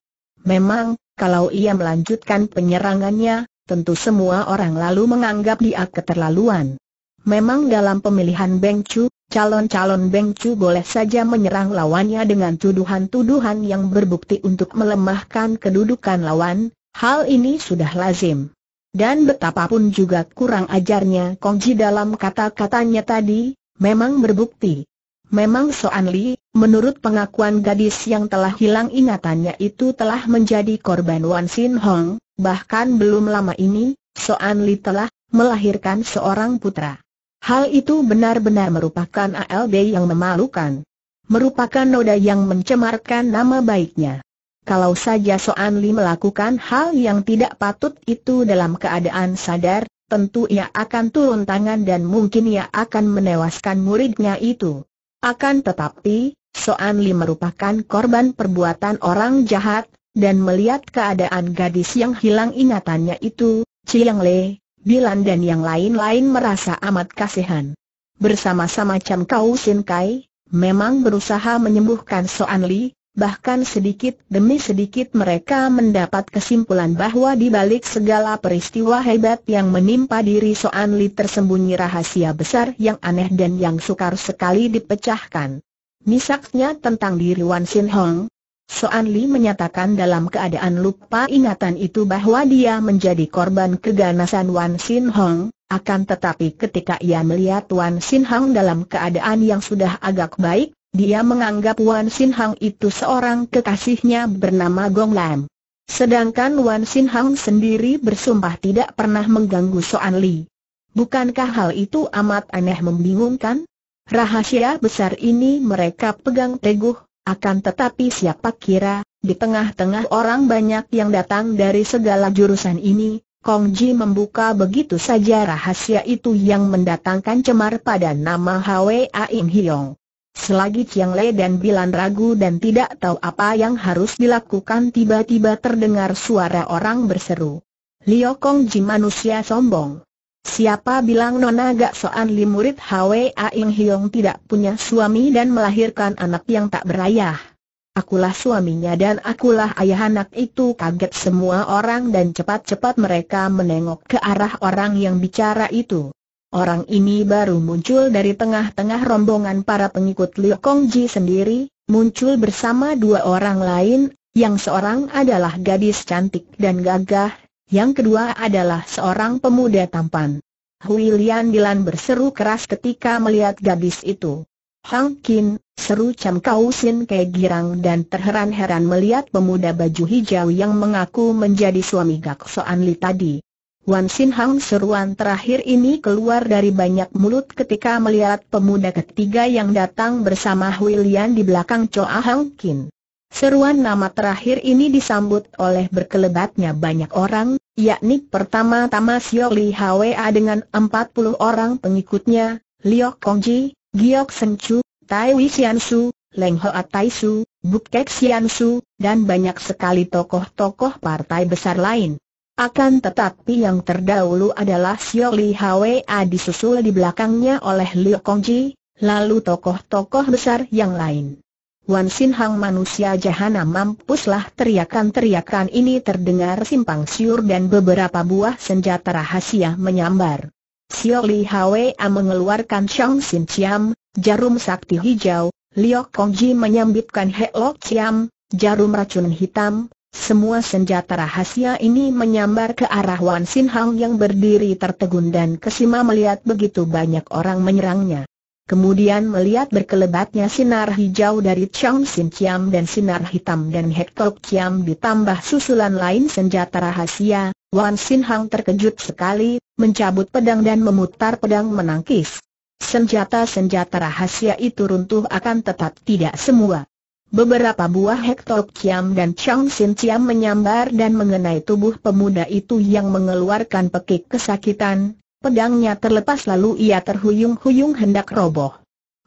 Memang, kalau ia melanjutkan penyerangannya, tentu semua orang lalu menganggap dia keterlaluan. Memang dalam pemilihan Beng Chu, calon-calon Beng Chu boleh saja menyerang lawannya dengan tuduhan-tuduhan yang berbukti untuk melemahkan kedudukan lawan, hal ini sudah lazim. Dan betapapun juga kurang ajarnya Ji dalam kata-katanya tadi, memang berbukti. Memang Soan Li, menurut pengakuan gadis yang telah hilang ingatannya itu telah menjadi korban Wan Sin Hong, bahkan belum lama ini, Soan Li telah melahirkan seorang putra. Hal itu benar-benar merupakan ALB yang memalukan. Merupakan noda yang mencemarkan nama baiknya. Kalau saja Soan Li melakukan hal yang tidak patut itu dalam keadaan sadar, tentu ia akan turun tangan dan mungkin ia akan menewaskan muridnya itu. Akan tetapi, Soan Li merupakan korban perbuatan orang jahat, dan melihat keadaan gadis yang hilang ingatannya itu, Chiang Le, Bilan dan yang lain-lain merasa amat kasihan. Bersama-sama Cham Kau Sin Kai, memang berusaha menyembuhkan Soan Li, bahkan sedikit demi sedikit mereka mendapat kesimpulan bahwa di balik segala peristiwa hebat yang menimpa diri Soan Li tersembunyi rahasia besar yang aneh dan yang sukar sekali dipecahkan. Misalnya tentang diri Wan Sin Hong, Soan Li menyatakan dalam keadaan lupa ingatan itu bahwa dia menjadi korban keganasan Wan Sin Hong, akan tetapi ketika ia melihat Wan Sin Hong dalam keadaan yang sudah agak baik, dia menganggap Wan Sin Hong itu seorang kekasihnya bernama Gong Lam. Sedangkan Wan Sin Hong sendiri bersumpah tidak pernah mengganggu Soan Li. Bukankah hal itu amat aneh membingungkan? Rahasia besar ini mereka pegang teguh, akan tetapi siapa kira, di tengah-tengah orang banyak yang datang dari segala jurusan ini, Kong Ji membuka begitu saja rahasia itu yang mendatangkan cemar pada nama Hwa Aim Hiong. Selagi Chiang Le dan Bilan ragu dan tidak tahu apa yang harus dilakukan tiba-tiba terdengar suara orang berseru. Lio Kong Ji manusia sombong. Siapa bilang Nona Gak Soan Li murid Hwa Aing Hiong tidak punya suami dan melahirkan anak yang tak berayah? Akulah suaminya dan akulah ayah anak itu kaget semua orang dan cepat-cepat mereka menengok ke arah orang yang bicara itu. Orang ini baru muncul dari tengah-tengah rombongan para pengikut Liu Kongji sendiri, muncul bersama dua orang lain, yang seorang adalah gadis cantik dan gagah, yang kedua adalah seorang pemuda tampan. Hui Lian Dilan berseru keras ketika melihat gadis itu. Hang Kin, seru Cham Kau Sin girang dan terheran-heran melihat pemuda baju hijau yang mengaku menjadi suami Gak Soan Li tadi. Wan Sin Hang seruan terakhir ini keluar dari banyak mulut ketika melihat pemuda ketiga yang datang bersama Hui Lian di belakang Choa Hang Kin. Seruan nama terakhir ini disambut oleh berkelebatnya banyak orang, yakni pertama-tama Xiao Li Hwa dengan 40 orang pengikutnya, Liu Kongji, Giok Senchu, Tai Wei Su, Leng Hoa Tai Su, Bu Kek Su, dan banyak sekali tokoh-tokoh partai besar lain. Akan tetapi yang terdahulu adalah Xiao Li Hwa disusul di belakangnya oleh Liu Kongji, lalu tokoh-tokoh besar yang lain. Wan Sin Hang manusia jahanam mampuslah teriakan-teriakan ini terdengar simpang siur dan beberapa buah senjata rahasia menyambar. Xiao Li Hwa mengeluarkan Shang Xin Chiam, jarum sakti hijau, Liok Kong Ji menyambitkan He Lok Chiam, jarum racun hitam, semua senjata rahasia ini menyambar ke arah Wan Sin Hang yang berdiri tertegun dan kesima melihat begitu banyak orang menyerangnya. Kemudian melihat berkelebatnya sinar hijau dari Chang Sin Chiam dan sinar hitam dan Hektok Chiam ditambah susulan lain senjata rahasia, Wan Sin Hang terkejut sekali, mencabut pedang dan memutar pedang menangkis. Senjata-senjata rahasia itu runtuh akan tetap tidak semua. Beberapa buah Hektok Chiam dan Chang Sin Chiam menyambar dan mengenai tubuh pemuda itu yang mengeluarkan pekik kesakitan, pedangnya terlepas lalu ia terhuyung-huyung hendak roboh.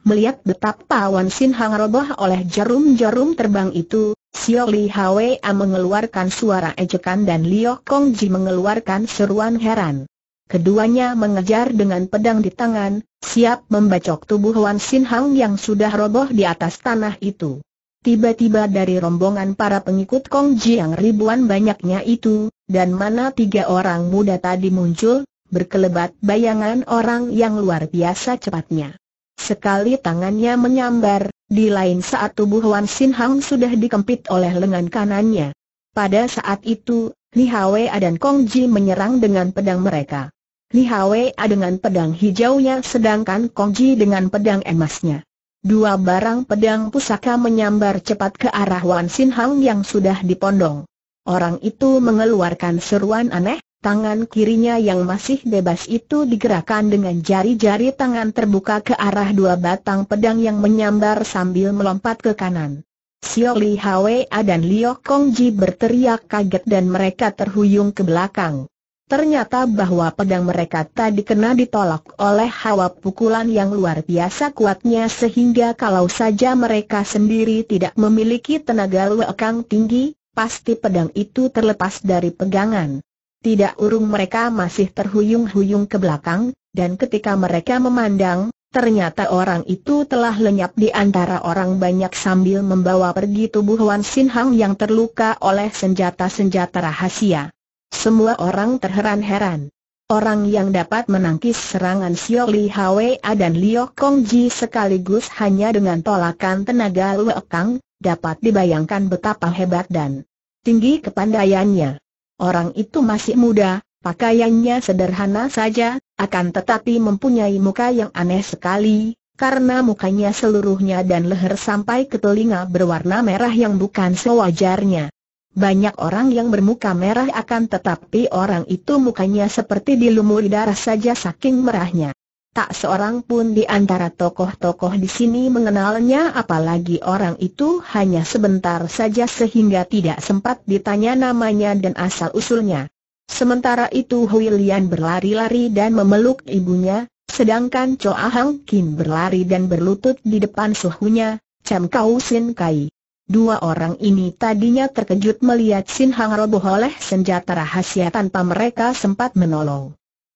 Melihat betapa Wan Sin Hang roboh oleh jarum-jarum terbang itu, Xiao Li Hwa mengeluarkan suara ejekan dan Liu Kong Ji mengeluarkan seruan heran. Keduanya mengejar dengan pedang di tangan, siap membacok tubuh Wan Sin Hang yang sudah roboh di atas tanah itu. Tiba-tiba dari rombongan para pengikut Kong Ji yang ribuan banyaknya itu, dan mana tiga orang muda tadi muncul, berkelebat bayangan orang yang luar biasa cepatnya. Sekali tangannya menyambar, di lain saat tubuh Wan Sin Hang sudah dikempit oleh lengan kanannya. Pada saat itu, Li Hwa dan Kong Ji menyerang dengan pedang mereka. Li Hwa dengan pedang hijaunya sedangkan Kong Ji dengan pedang emasnya. Dua barang pedang pusaka menyambar cepat ke arah Wan Sin Hang yang sudah dipondong. Orang itu mengeluarkan seruan aneh, Tangan kirinya yang masih bebas itu digerakkan dengan jari-jari tangan terbuka ke arah dua batang pedang yang menyambar sambil melompat ke kanan. Xiao Li Hwa dan Liu Kongji berteriak kaget dan mereka terhuyung ke belakang. Ternyata bahwa pedang mereka tadi kena ditolak oleh hawa pukulan yang luar biasa kuatnya sehingga kalau saja mereka sendiri tidak memiliki tenaga luekang tinggi, pasti pedang itu terlepas dari pegangan. Tidak urung mereka masih terhuyung-huyung ke belakang, dan ketika mereka memandang, ternyata orang itu telah lenyap di antara orang banyak sambil membawa pergi tubuh Wan Sin Hang yang terluka oleh senjata-senjata rahasia. Semua orang terheran-heran. Orang yang dapat menangkis serangan Xiao Li Hwa dan Liu Kong Ji sekaligus hanya dengan tolakan tenaga Lue Kang, dapat dibayangkan betapa hebat dan tinggi kepandaiannya. Orang itu masih muda, pakaiannya sederhana saja, akan tetapi mempunyai muka yang aneh sekali, karena mukanya seluruhnya dan leher sampai ke telinga berwarna merah yang bukan sewajarnya. Banyak orang yang bermuka merah akan tetapi orang itu mukanya seperti dilumuri darah saja saking merahnya. Tak seorang pun di antara tokoh-tokoh di sini mengenalnya apalagi orang itu hanya sebentar saja sehingga tidak sempat ditanya namanya dan asal-usulnya. Sementara itu Huilian berlari-lari dan memeluk ibunya, sedangkan Choa Hang Kim berlari dan berlutut di depan suhunya, Cham Kau Sin Kai. Dua orang ini tadinya terkejut melihat Sin Hang roboh oleh senjata rahasia tanpa mereka sempat menolong.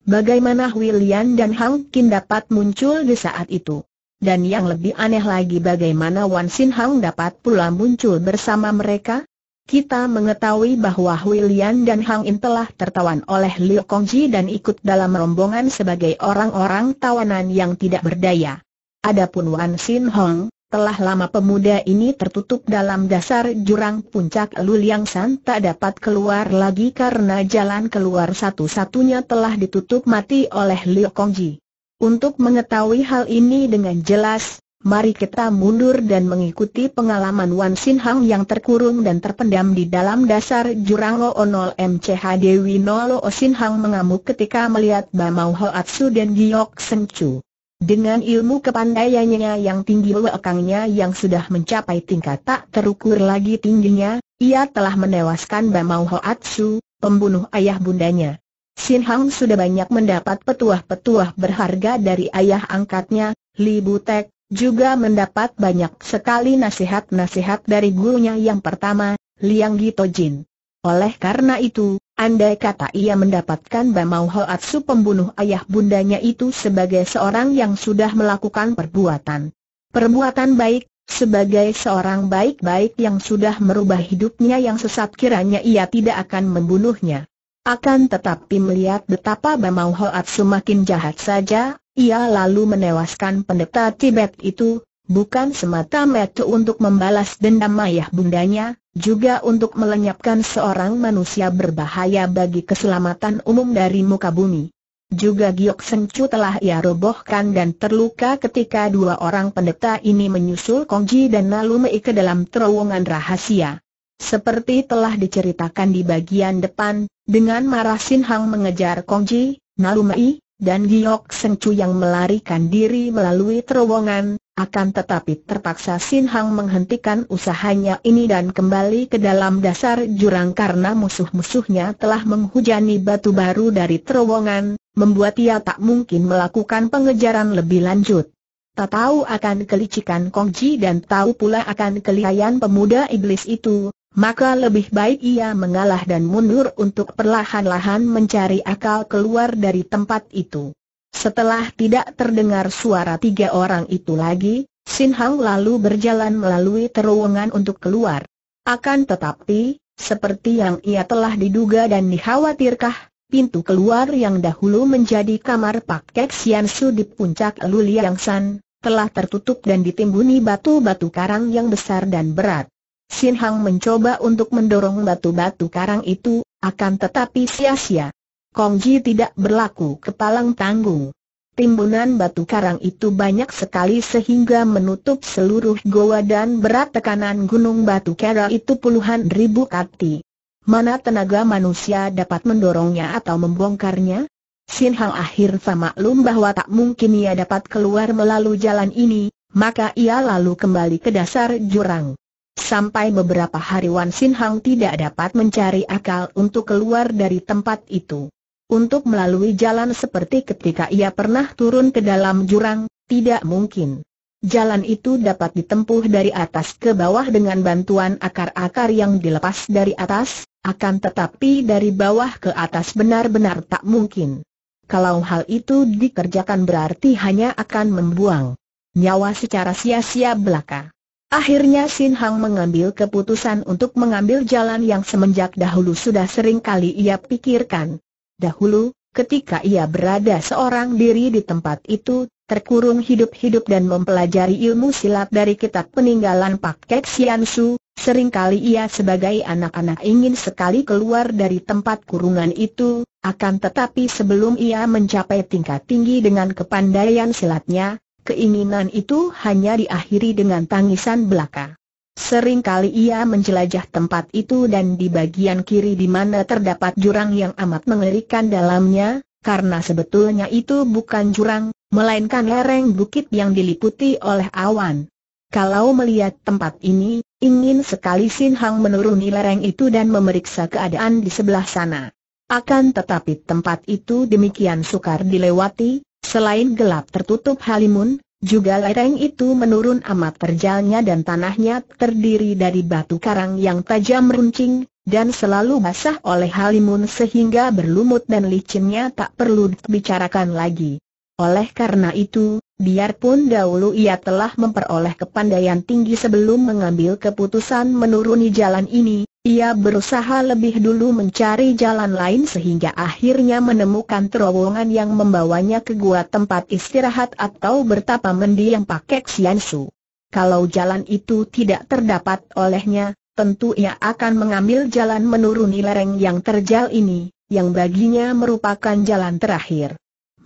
Bagaimana William dan Hang Kin dapat muncul di saat itu? Dan yang lebih aneh lagi bagaimana Wan Sin Hang dapat pula muncul bersama mereka? Kita mengetahui bahwa William dan Hang In telah tertawan oleh Liu Kongji dan ikut dalam rombongan sebagai orang-orang tawanan yang tidak berdaya. Adapun Wan Sin Hong, telah lama pemuda ini tertutup dalam dasar jurang puncak Luliang San tak dapat keluar lagi karena jalan keluar satu-satunya telah ditutup mati oleh Liu Kongji. Untuk mengetahui hal ini dengan jelas, mari kita mundur dan mengikuti pengalaman Wan Sin Hang yang terkurung dan terpendam di dalam dasar jurang Lo Onol MCH Dewi Nolo Sin Hang mengamuk ketika melihat Bamau Hoatsu dan Giok Chu. Dengan ilmu kepandaiannya yang tinggi lekangnya yang sudah mencapai tingkat tak terukur lagi tingginya, ia telah menewaskan Bamau Hoatsu, pembunuh ayah bundanya. Sin Hang sudah banyak mendapat petuah-petuah berharga dari ayah angkatnya, Li Butek, juga mendapat banyak sekali nasihat-nasihat dari gurunya yang pertama, Liang Gito Jin. Oleh karena itu, Andai kata ia mendapatkan Bamau Hoatsu pembunuh ayah bundanya itu sebagai seorang yang sudah melakukan perbuatan Perbuatan baik, sebagai seorang baik-baik yang sudah merubah hidupnya yang sesat kiranya ia tidak akan membunuhnya Akan tetapi melihat betapa Bamau Hoatsu makin jahat saja, ia lalu menewaskan pendeta Tibet itu bukan semata-mata untuk membalas dendam ayah bundanya, juga untuk melenyapkan seorang manusia berbahaya bagi keselamatan umum dari muka bumi. Juga Giok Sencu telah ia robohkan dan terluka ketika dua orang pendeta ini menyusul Kongji dan Nalu ke dalam terowongan rahasia. Seperti telah diceritakan di bagian depan, dengan marah Sin Hang mengejar Kongji, Nalu dan Giok Sencu yang melarikan diri melalui terowongan, akan tetapi terpaksa Sin Hang menghentikan usahanya ini dan kembali ke dalam dasar jurang karena musuh-musuhnya telah menghujani batu baru dari terowongan, membuat ia tak mungkin melakukan pengejaran lebih lanjut. Tak tahu akan kelicikan Kong Ji dan tahu pula akan kelihayan pemuda iblis itu, maka lebih baik ia mengalah dan mundur untuk perlahan-lahan mencari akal keluar dari tempat itu. Setelah tidak terdengar suara tiga orang itu lagi, Sin hang lalu berjalan melalui terowongan untuk keluar. Akan tetapi, seperti yang ia telah diduga dan dikhawatirkah, pintu keluar yang dahulu menjadi kamar Pak Kek Sian Su di puncak Luliang San, telah tertutup dan ditimbuni batu-batu karang yang besar dan berat. Sin Hang mencoba untuk mendorong batu-batu karang itu, akan tetapi sia-sia. Kong Ji tidak berlaku kepalang tanggung. Timbunan batu karang itu banyak sekali sehingga menutup seluruh goa dan berat tekanan gunung batu kera itu puluhan ribu kati. Mana tenaga manusia dapat mendorongnya atau membongkarnya? Sin Hang akhirnya maklum bahwa tak mungkin ia dapat keluar melalui jalan ini, maka ia lalu kembali ke dasar jurang. Sampai beberapa hari Wan Sin Hang tidak dapat mencari akal untuk keluar dari tempat itu. Untuk melalui jalan seperti ketika ia pernah turun ke dalam jurang, tidak mungkin. Jalan itu dapat ditempuh dari atas ke bawah dengan bantuan akar-akar yang dilepas dari atas, akan tetapi dari bawah ke atas benar-benar tak mungkin. Kalau hal itu dikerjakan berarti hanya akan membuang nyawa secara sia-sia belaka. Akhirnya Sin Hang mengambil keputusan untuk mengambil jalan yang semenjak dahulu sudah sering kali ia pikirkan. Dahulu, ketika ia berada seorang diri di tempat itu, terkurung hidup-hidup dan mempelajari ilmu silat dari kitab peninggalan Pak Kek Sian Su, seringkali ia sebagai anak-anak ingin sekali keluar dari tempat kurungan itu, akan tetapi sebelum ia mencapai tingkat tinggi dengan kepandaian silatnya, keinginan itu hanya diakhiri dengan tangisan belaka. Sering kali ia menjelajah tempat itu dan di bagian kiri di mana terdapat jurang yang amat mengerikan dalamnya, karena sebetulnya itu bukan jurang, melainkan lereng bukit yang diliputi oleh awan. Kalau melihat tempat ini, ingin sekali Sin Hang menuruni lereng itu dan memeriksa keadaan di sebelah sana. Akan tetapi tempat itu demikian sukar dilewati, selain gelap tertutup halimun, juga lereng itu menurun amat terjalnya dan tanahnya terdiri dari batu karang yang tajam runcing, dan selalu basah oleh halimun sehingga berlumut dan licinnya tak perlu dibicarakan lagi. Oleh karena itu, biarpun dahulu ia telah memperoleh kepandaian tinggi sebelum mengambil keputusan menuruni jalan ini, ia berusaha lebih dulu mencari jalan lain sehingga akhirnya menemukan terowongan yang membawanya ke gua tempat istirahat atau bertapa mendiang pakai Xiansu. Kalau jalan itu tidak terdapat olehnya, tentu ia akan mengambil jalan menuruni lereng yang terjal ini, yang baginya merupakan jalan terakhir.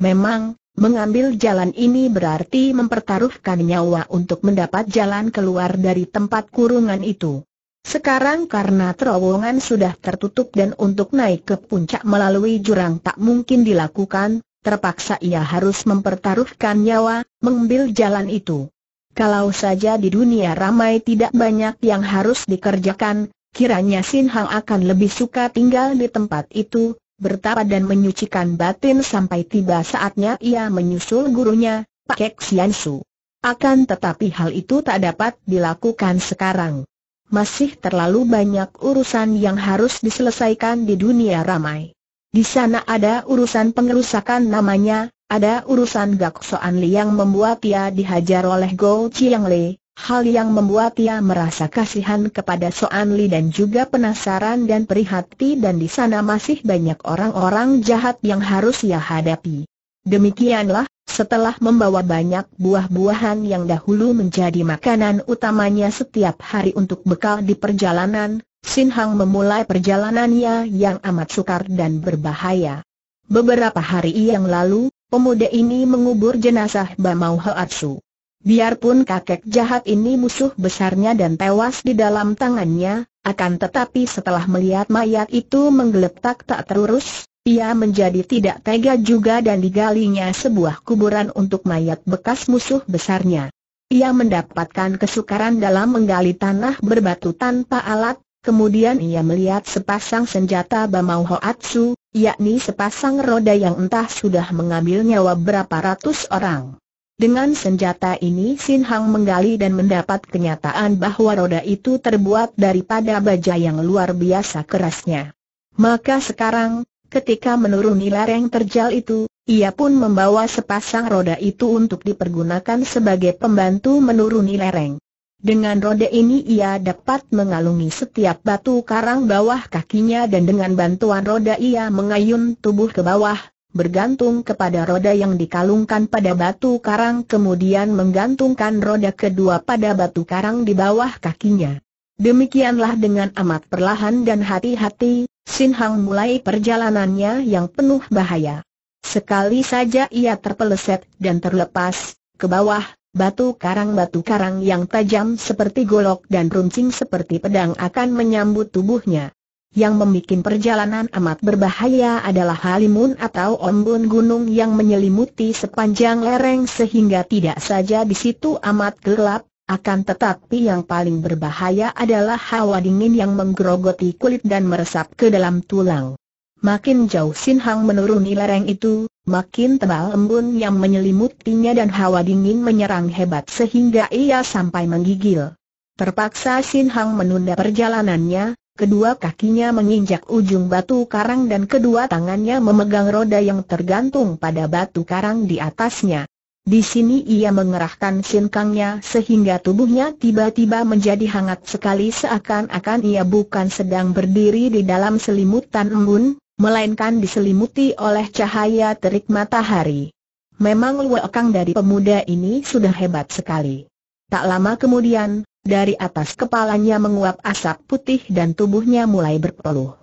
Memang, mengambil jalan ini berarti mempertaruhkan nyawa untuk mendapat jalan keluar dari tempat kurungan itu. Sekarang karena terowongan sudah tertutup dan untuk naik ke puncak melalui jurang tak mungkin dilakukan, terpaksa ia harus mempertaruhkan nyawa, mengambil jalan itu. Kalau saja di dunia ramai tidak banyak yang harus dikerjakan, kiranya Sin Hang akan lebih suka tinggal di tempat itu, bertapa dan menyucikan batin sampai tiba saatnya ia menyusul gurunya, Pak Kek Sian Su. Akan tetapi hal itu tak dapat dilakukan sekarang masih terlalu banyak urusan yang harus diselesaikan di dunia ramai. Di sana ada urusan pengerusakan namanya, ada urusan gak Gaksoan Li yang membuat ia dihajar oleh Go Chiang Li, hal yang membuat ia merasa kasihan kepada Soan Li dan juga penasaran dan prihati dan di sana masih banyak orang-orang jahat yang harus ia hadapi. Demikianlah, setelah membawa banyak buah-buahan yang dahulu menjadi makanan utamanya setiap hari untuk bekal di perjalanan, Sin Hang memulai perjalanannya yang amat sukar dan berbahaya. Beberapa hari yang lalu, pemuda ini mengubur jenazah Bamau Heatsu. Biarpun kakek jahat ini musuh besarnya dan tewas di dalam tangannya, akan tetapi setelah melihat mayat itu menggeletak tak terurus, ia menjadi tidak tega juga dan digalinya sebuah kuburan untuk mayat bekas musuh besarnya. Ia mendapatkan kesukaran dalam menggali tanah berbatu tanpa alat, kemudian ia melihat sepasang senjata Bamau Hoatsu, yakni sepasang roda yang entah sudah mengambil nyawa berapa ratus orang. Dengan senjata ini Sin Hang menggali dan mendapat kenyataan bahwa roda itu terbuat daripada baja yang luar biasa kerasnya. Maka sekarang, Ketika menuruni lereng terjal itu, ia pun membawa sepasang roda itu untuk dipergunakan sebagai pembantu menuruni lereng. Dengan roda ini ia dapat mengalungi setiap batu karang bawah kakinya dan dengan bantuan roda ia mengayun tubuh ke bawah, bergantung kepada roda yang dikalungkan pada batu karang kemudian menggantungkan roda kedua pada batu karang di bawah kakinya. Demikianlah dengan amat perlahan dan hati-hati, Sin Hang mulai perjalanannya yang penuh bahaya. Sekali saja ia terpeleset dan terlepas, ke bawah, batu karang-batu karang yang tajam seperti golok dan runcing seperti pedang akan menyambut tubuhnya. Yang membuat perjalanan amat berbahaya adalah halimun atau ombun gunung yang menyelimuti sepanjang lereng sehingga tidak saja di situ amat gelap, akan tetapi yang paling berbahaya adalah hawa dingin yang menggerogoti kulit dan meresap ke dalam tulang. Makin jauh Sin Hang menuruni lereng itu, makin tebal embun yang menyelimutinya dan hawa dingin menyerang hebat sehingga ia sampai menggigil. Terpaksa Sin Hang menunda perjalanannya, kedua kakinya menginjak ujung batu karang dan kedua tangannya memegang roda yang tergantung pada batu karang di atasnya. Di sini ia mengerahkan sinkangnya sehingga tubuhnya tiba-tiba menjadi hangat sekali seakan-akan ia bukan sedang berdiri di dalam selimutan embun, melainkan diselimuti oleh cahaya terik matahari. Memang luakang dari pemuda ini sudah hebat sekali. Tak lama kemudian, dari atas kepalanya menguap asap putih dan tubuhnya mulai berpeluh.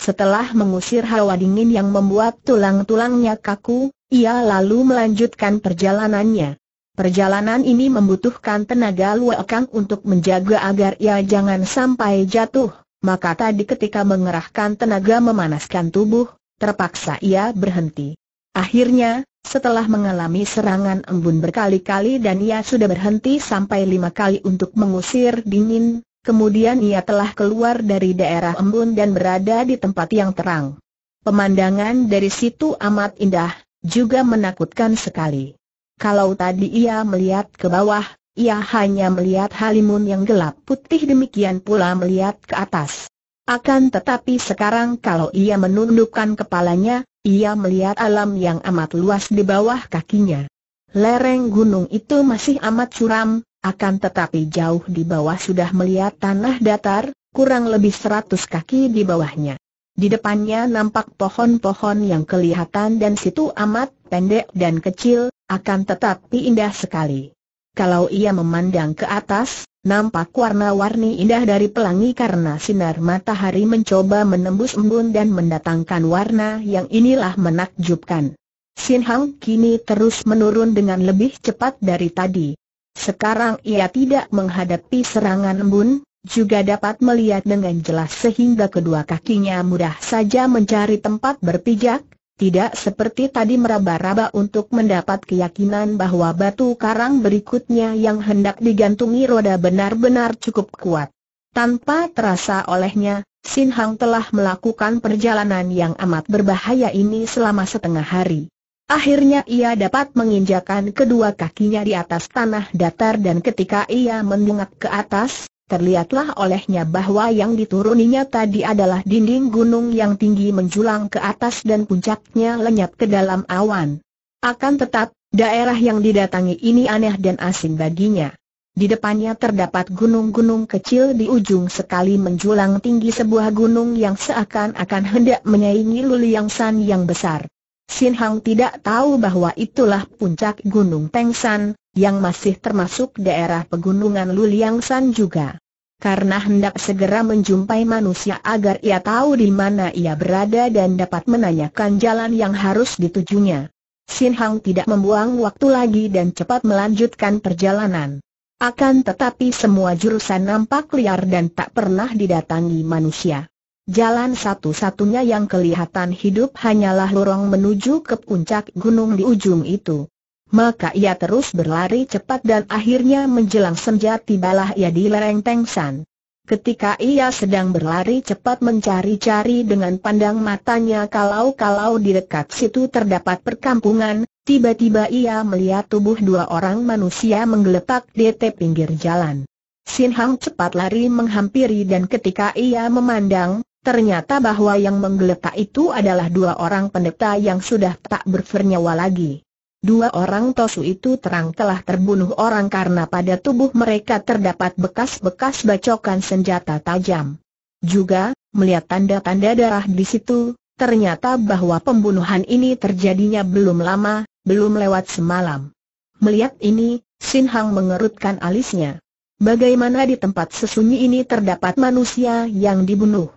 Setelah mengusir hawa dingin yang membuat tulang-tulangnya kaku, ia lalu melanjutkan perjalanannya. Perjalanan ini membutuhkan tenaga luakang untuk menjaga agar ia jangan sampai jatuh, maka tadi ketika mengerahkan tenaga memanaskan tubuh, terpaksa ia berhenti. Akhirnya, setelah mengalami serangan embun berkali-kali dan ia sudah berhenti sampai lima kali untuk mengusir dingin, kemudian ia telah keluar dari daerah embun dan berada di tempat yang terang. Pemandangan dari situ amat indah, juga menakutkan sekali. Kalau tadi ia melihat ke bawah, ia hanya melihat Halimun yang gelap putih demikian pula melihat ke atas. Akan tetapi sekarang kalau ia menundukkan kepalanya, ia melihat alam yang amat luas di bawah kakinya. Lereng gunung itu masih amat curam, akan tetapi jauh di bawah sudah melihat tanah datar, kurang lebih seratus kaki di bawahnya. Di depannya nampak pohon-pohon yang kelihatan dan situ amat pendek dan kecil, akan tetapi indah sekali. Kalau ia memandang ke atas, nampak warna-warni indah dari pelangi karena sinar matahari mencoba menembus embun dan mendatangkan warna yang inilah menakjubkan. Sin Hang kini terus menurun dengan lebih cepat dari tadi. Sekarang ia tidak menghadapi serangan embun, juga dapat melihat dengan jelas sehingga kedua kakinya mudah saja mencari tempat berpijak, tidak seperti tadi meraba-raba untuk mendapat keyakinan bahwa batu karang berikutnya yang hendak digantungi roda benar-benar cukup kuat. Tanpa terasa olehnya, Sin Hang telah melakukan perjalanan yang amat berbahaya ini selama setengah hari. Akhirnya ia dapat menginjakan kedua kakinya di atas tanah datar dan ketika ia mendungak ke atas, Terlihatlah olehnya bahwa yang dituruninya tadi adalah dinding gunung yang tinggi menjulang ke atas dan puncaknya lenyap ke dalam awan. Akan tetap, daerah yang didatangi ini aneh dan asing baginya. Di depannya terdapat gunung-gunung kecil di ujung sekali menjulang tinggi sebuah gunung yang seakan-akan hendak menyaingi Luliang San yang besar. Sin Hang tidak tahu bahwa itulah puncak gunung Teng San, yang masih termasuk daerah pegunungan Luliangsan juga. Karena hendak segera menjumpai manusia agar ia tahu di mana ia berada dan dapat menanyakan jalan yang harus ditujunya. Sin Hang tidak membuang waktu lagi dan cepat melanjutkan perjalanan. Akan tetapi semua jurusan nampak liar dan tak pernah didatangi manusia. Jalan satu-satunya yang kelihatan hidup hanyalah lorong menuju ke puncak gunung di ujung itu. Maka ia terus berlari cepat dan akhirnya menjelang senja tibalah ia di lereng Tengsan. Ketika ia sedang berlari cepat mencari-cari dengan pandang matanya kalau-kalau di dekat situ terdapat perkampungan, tiba-tiba ia melihat tubuh dua orang manusia menggeletak di tepi pinggir jalan. Sin Hang cepat lari menghampiri dan ketika ia memandang, ternyata bahwa yang menggeletak itu adalah dua orang pendeta yang sudah tak bernyawa lagi. Dua orang Tosu itu terang telah terbunuh orang karena pada tubuh mereka terdapat bekas-bekas bacokan senjata tajam. Juga, melihat tanda-tanda darah di situ, ternyata bahwa pembunuhan ini terjadinya belum lama, belum lewat semalam. Melihat ini, Sin Hang mengerutkan alisnya. Bagaimana di tempat sesunyi ini terdapat manusia yang dibunuh?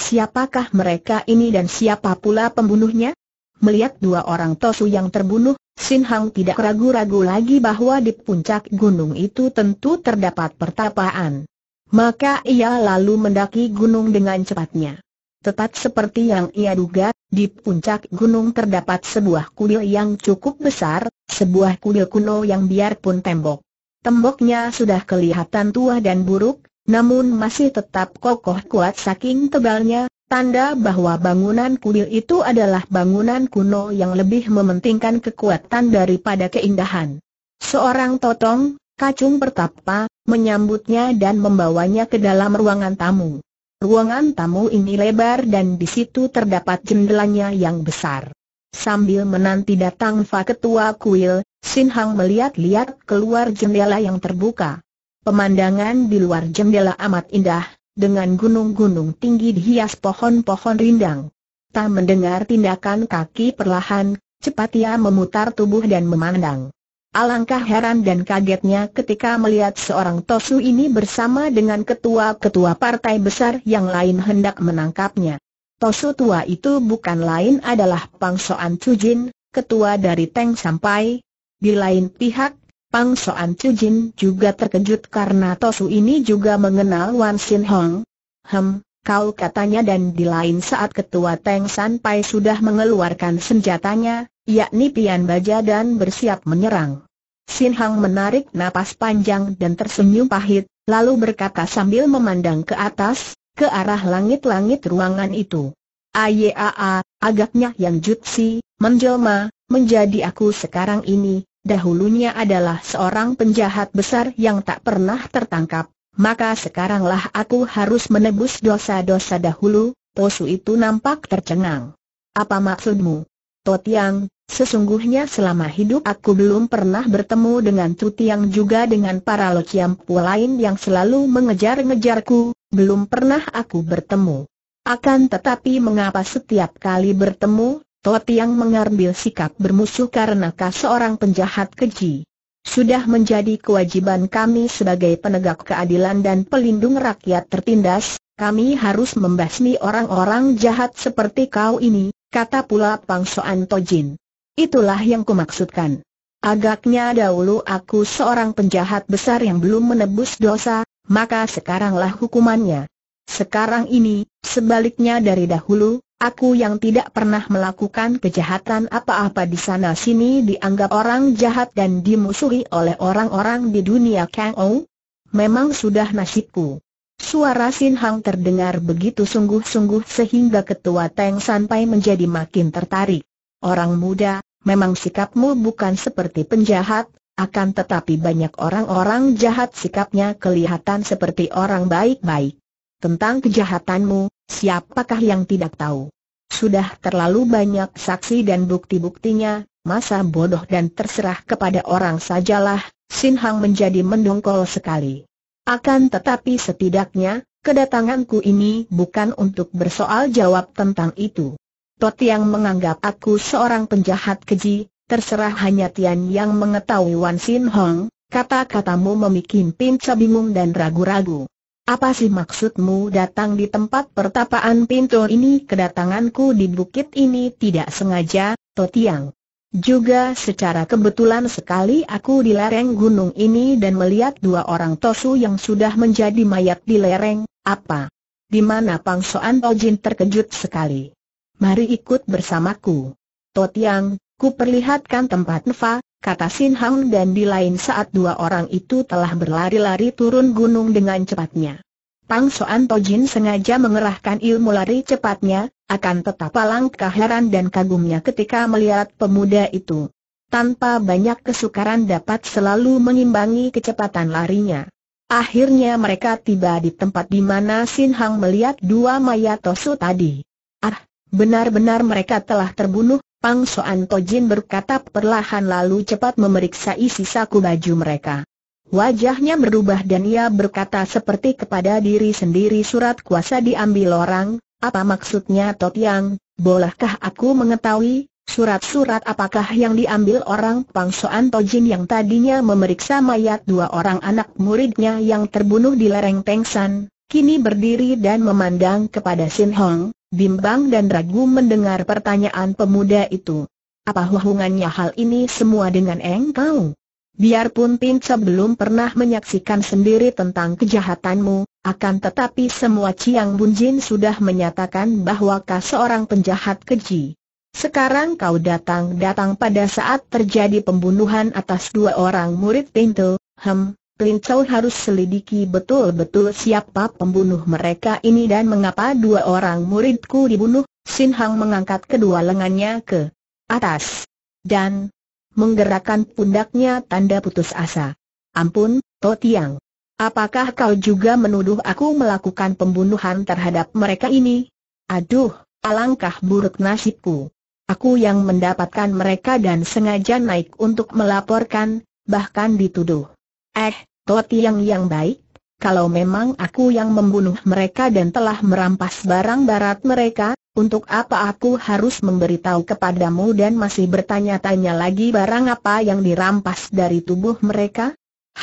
Siapakah mereka ini dan siapa pula pembunuhnya? Melihat dua orang Tosu yang terbunuh, Sin Hang tidak ragu-ragu lagi bahwa di puncak gunung itu tentu terdapat pertapaan. Maka ia lalu mendaki gunung dengan cepatnya. Tepat seperti yang ia duga, di puncak gunung terdapat sebuah kuil yang cukup besar, sebuah kuil kuno yang biarpun tembok. Temboknya sudah kelihatan tua dan buruk, namun masih tetap kokoh kuat saking tebalnya, Tanda bahwa bangunan kuil itu adalah bangunan kuno yang lebih mementingkan kekuatan daripada keindahan. Seorang totong, kacung pertapa, menyambutnya dan membawanya ke dalam ruangan tamu. Ruangan tamu ini lebar dan di situ terdapat jendelanya yang besar. Sambil menanti datang Fa Ketua Kuil, Sin Hang melihat-lihat keluar jendela yang terbuka. Pemandangan di luar jendela amat indah, dengan gunung-gunung tinggi dihias pohon-pohon rindang. Tak mendengar tindakan kaki perlahan, cepat ia memutar tubuh dan memandang. Alangkah heran dan kagetnya ketika melihat seorang Tosu ini bersama dengan ketua-ketua partai besar yang lain hendak menangkapnya. Tosu tua itu bukan lain adalah Pang Soan Cujin, ketua dari Teng Sampai. Di lain pihak, Pang Soan Jin juga terkejut karena Tosu ini juga mengenal Wan Sin Hong. Hem, kau katanya dan di lain saat ketua Teng San Pai sudah mengeluarkan senjatanya, yakni pian baja dan bersiap menyerang. Sin Hong menarik napas panjang dan tersenyum pahit, lalu berkata sambil memandang ke atas, ke arah langit-langit ruangan itu. Ayaa, agaknya yang jutsi, menjelma, menjadi aku sekarang ini, dahulunya adalah seorang penjahat besar yang tak pernah tertangkap, maka sekaranglah aku harus menebus dosa-dosa dahulu, Tosu itu nampak tercengang. Apa maksudmu? Totiang, sesungguhnya selama hidup aku belum pernah bertemu dengan Tutiang juga dengan para lociampu lain yang selalu mengejar-ngejarku, belum pernah aku bertemu. Akan tetapi mengapa setiap kali bertemu, Toh Tiang mengambil sikap bermusuh karena kau seorang penjahat keji. Sudah menjadi kewajiban kami sebagai penegak keadilan dan pelindung rakyat tertindas, kami harus membasmi orang-orang jahat seperti kau ini, kata pula Pang Soan Tojin. Itulah yang kumaksudkan. Agaknya dahulu aku seorang penjahat besar yang belum menebus dosa, maka sekaranglah hukumannya. Sekarang ini, sebaliknya dari dahulu, Aku yang tidak pernah melakukan kejahatan apa-apa di sana-sini dianggap orang jahat dan dimusuhi oleh orang-orang di dunia Kang Ou? Memang sudah nasibku. Suara Sin Hang terdengar begitu sungguh-sungguh sehingga ketua Teng sampai menjadi makin tertarik. Orang muda, memang sikapmu bukan seperti penjahat, akan tetapi banyak orang-orang jahat sikapnya kelihatan seperti orang baik-baik. Tentang kejahatanmu, Siapakah yang tidak tahu? Sudah terlalu banyak saksi dan bukti-buktinya, masa bodoh dan terserah kepada orang sajalah, Sin Hang menjadi mendongkol sekali. Akan tetapi setidaknya, kedatanganku ini bukan untuk bersoal jawab tentang itu. Tot yang menganggap aku seorang penjahat keji, terserah hanya Tian yang mengetahui Wan Sin Hong, kata-katamu memikin Pinca bingung dan ragu-ragu. Apa sih maksudmu datang di tempat pertapaan pintu ini? Kedatanganku di bukit ini tidak sengaja, Totiang. Juga secara kebetulan sekali aku di lereng gunung ini dan melihat dua orang Tosu yang sudah menjadi mayat di lereng, apa? Di mana Soan Tojin terkejut sekali. Mari ikut bersamaku. Totiang, ku perlihatkan tempat Nfa, kata Sin Hang dan di lain saat dua orang itu telah berlari-lari turun gunung dengan cepatnya. Pang Soan Tojin sengaja mengerahkan ilmu lari cepatnya, akan tetap langkah heran dan kagumnya ketika melihat pemuda itu. Tanpa banyak kesukaran dapat selalu mengimbangi kecepatan larinya. Akhirnya mereka tiba di tempat di mana Sin Hang melihat dua mayat Tosu tadi. Ah, benar-benar mereka telah terbunuh, Pang Soan Tojin berkata perlahan lalu cepat memeriksa isi saku baju mereka. Wajahnya berubah dan ia berkata seperti kepada diri sendiri surat kuasa diambil orang, apa maksudnya Tot Yang, bolehkah aku mengetahui, surat-surat apakah yang diambil orang Pang Soan Tojin yang tadinya memeriksa mayat dua orang anak muridnya yang terbunuh di lereng Tengsan, kini berdiri dan memandang kepada Sin Hong, bimbang dan ragu mendengar pertanyaan pemuda itu. Apa hubungannya hal ini semua dengan engkau? Biarpun Pinca belum pernah menyaksikan sendiri tentang kejahatanmu, akan tetapi semua Ciang Bunjin sudah menyatakan bahwa kau seorang penjahat keji. Sekarang kau datang-datang pada saat terjadi pembunuhan atas dua orang murid Pinto, hem, Pelincau harus selidiki betul-betul siapa pembunuh mereka ini dan mengapa dua orang muridku dibunuh. Sin Hang mengangkat kedua lengannya ke atas dan menggerakkan pundaknya tanda putus asa. Ampun, To Tiang. Apakah kau juga menuduh aku melakukan pembunuhan terhadap mereka ini? Aduh, alangkah buruk nasibku. Aku yang mendapatkan mereka dan sengaja naik untuk melaporkan, bahkan dituduh. Eh, Toti yang yang baik, kalau memang aku yang membunuh mereka dan telah merampas barang barat mereka, untuk apa aku harus memberitahu kepadamu dan masih bertanya-tanya lagi barang apa yang dirampas dari tubuh mereka?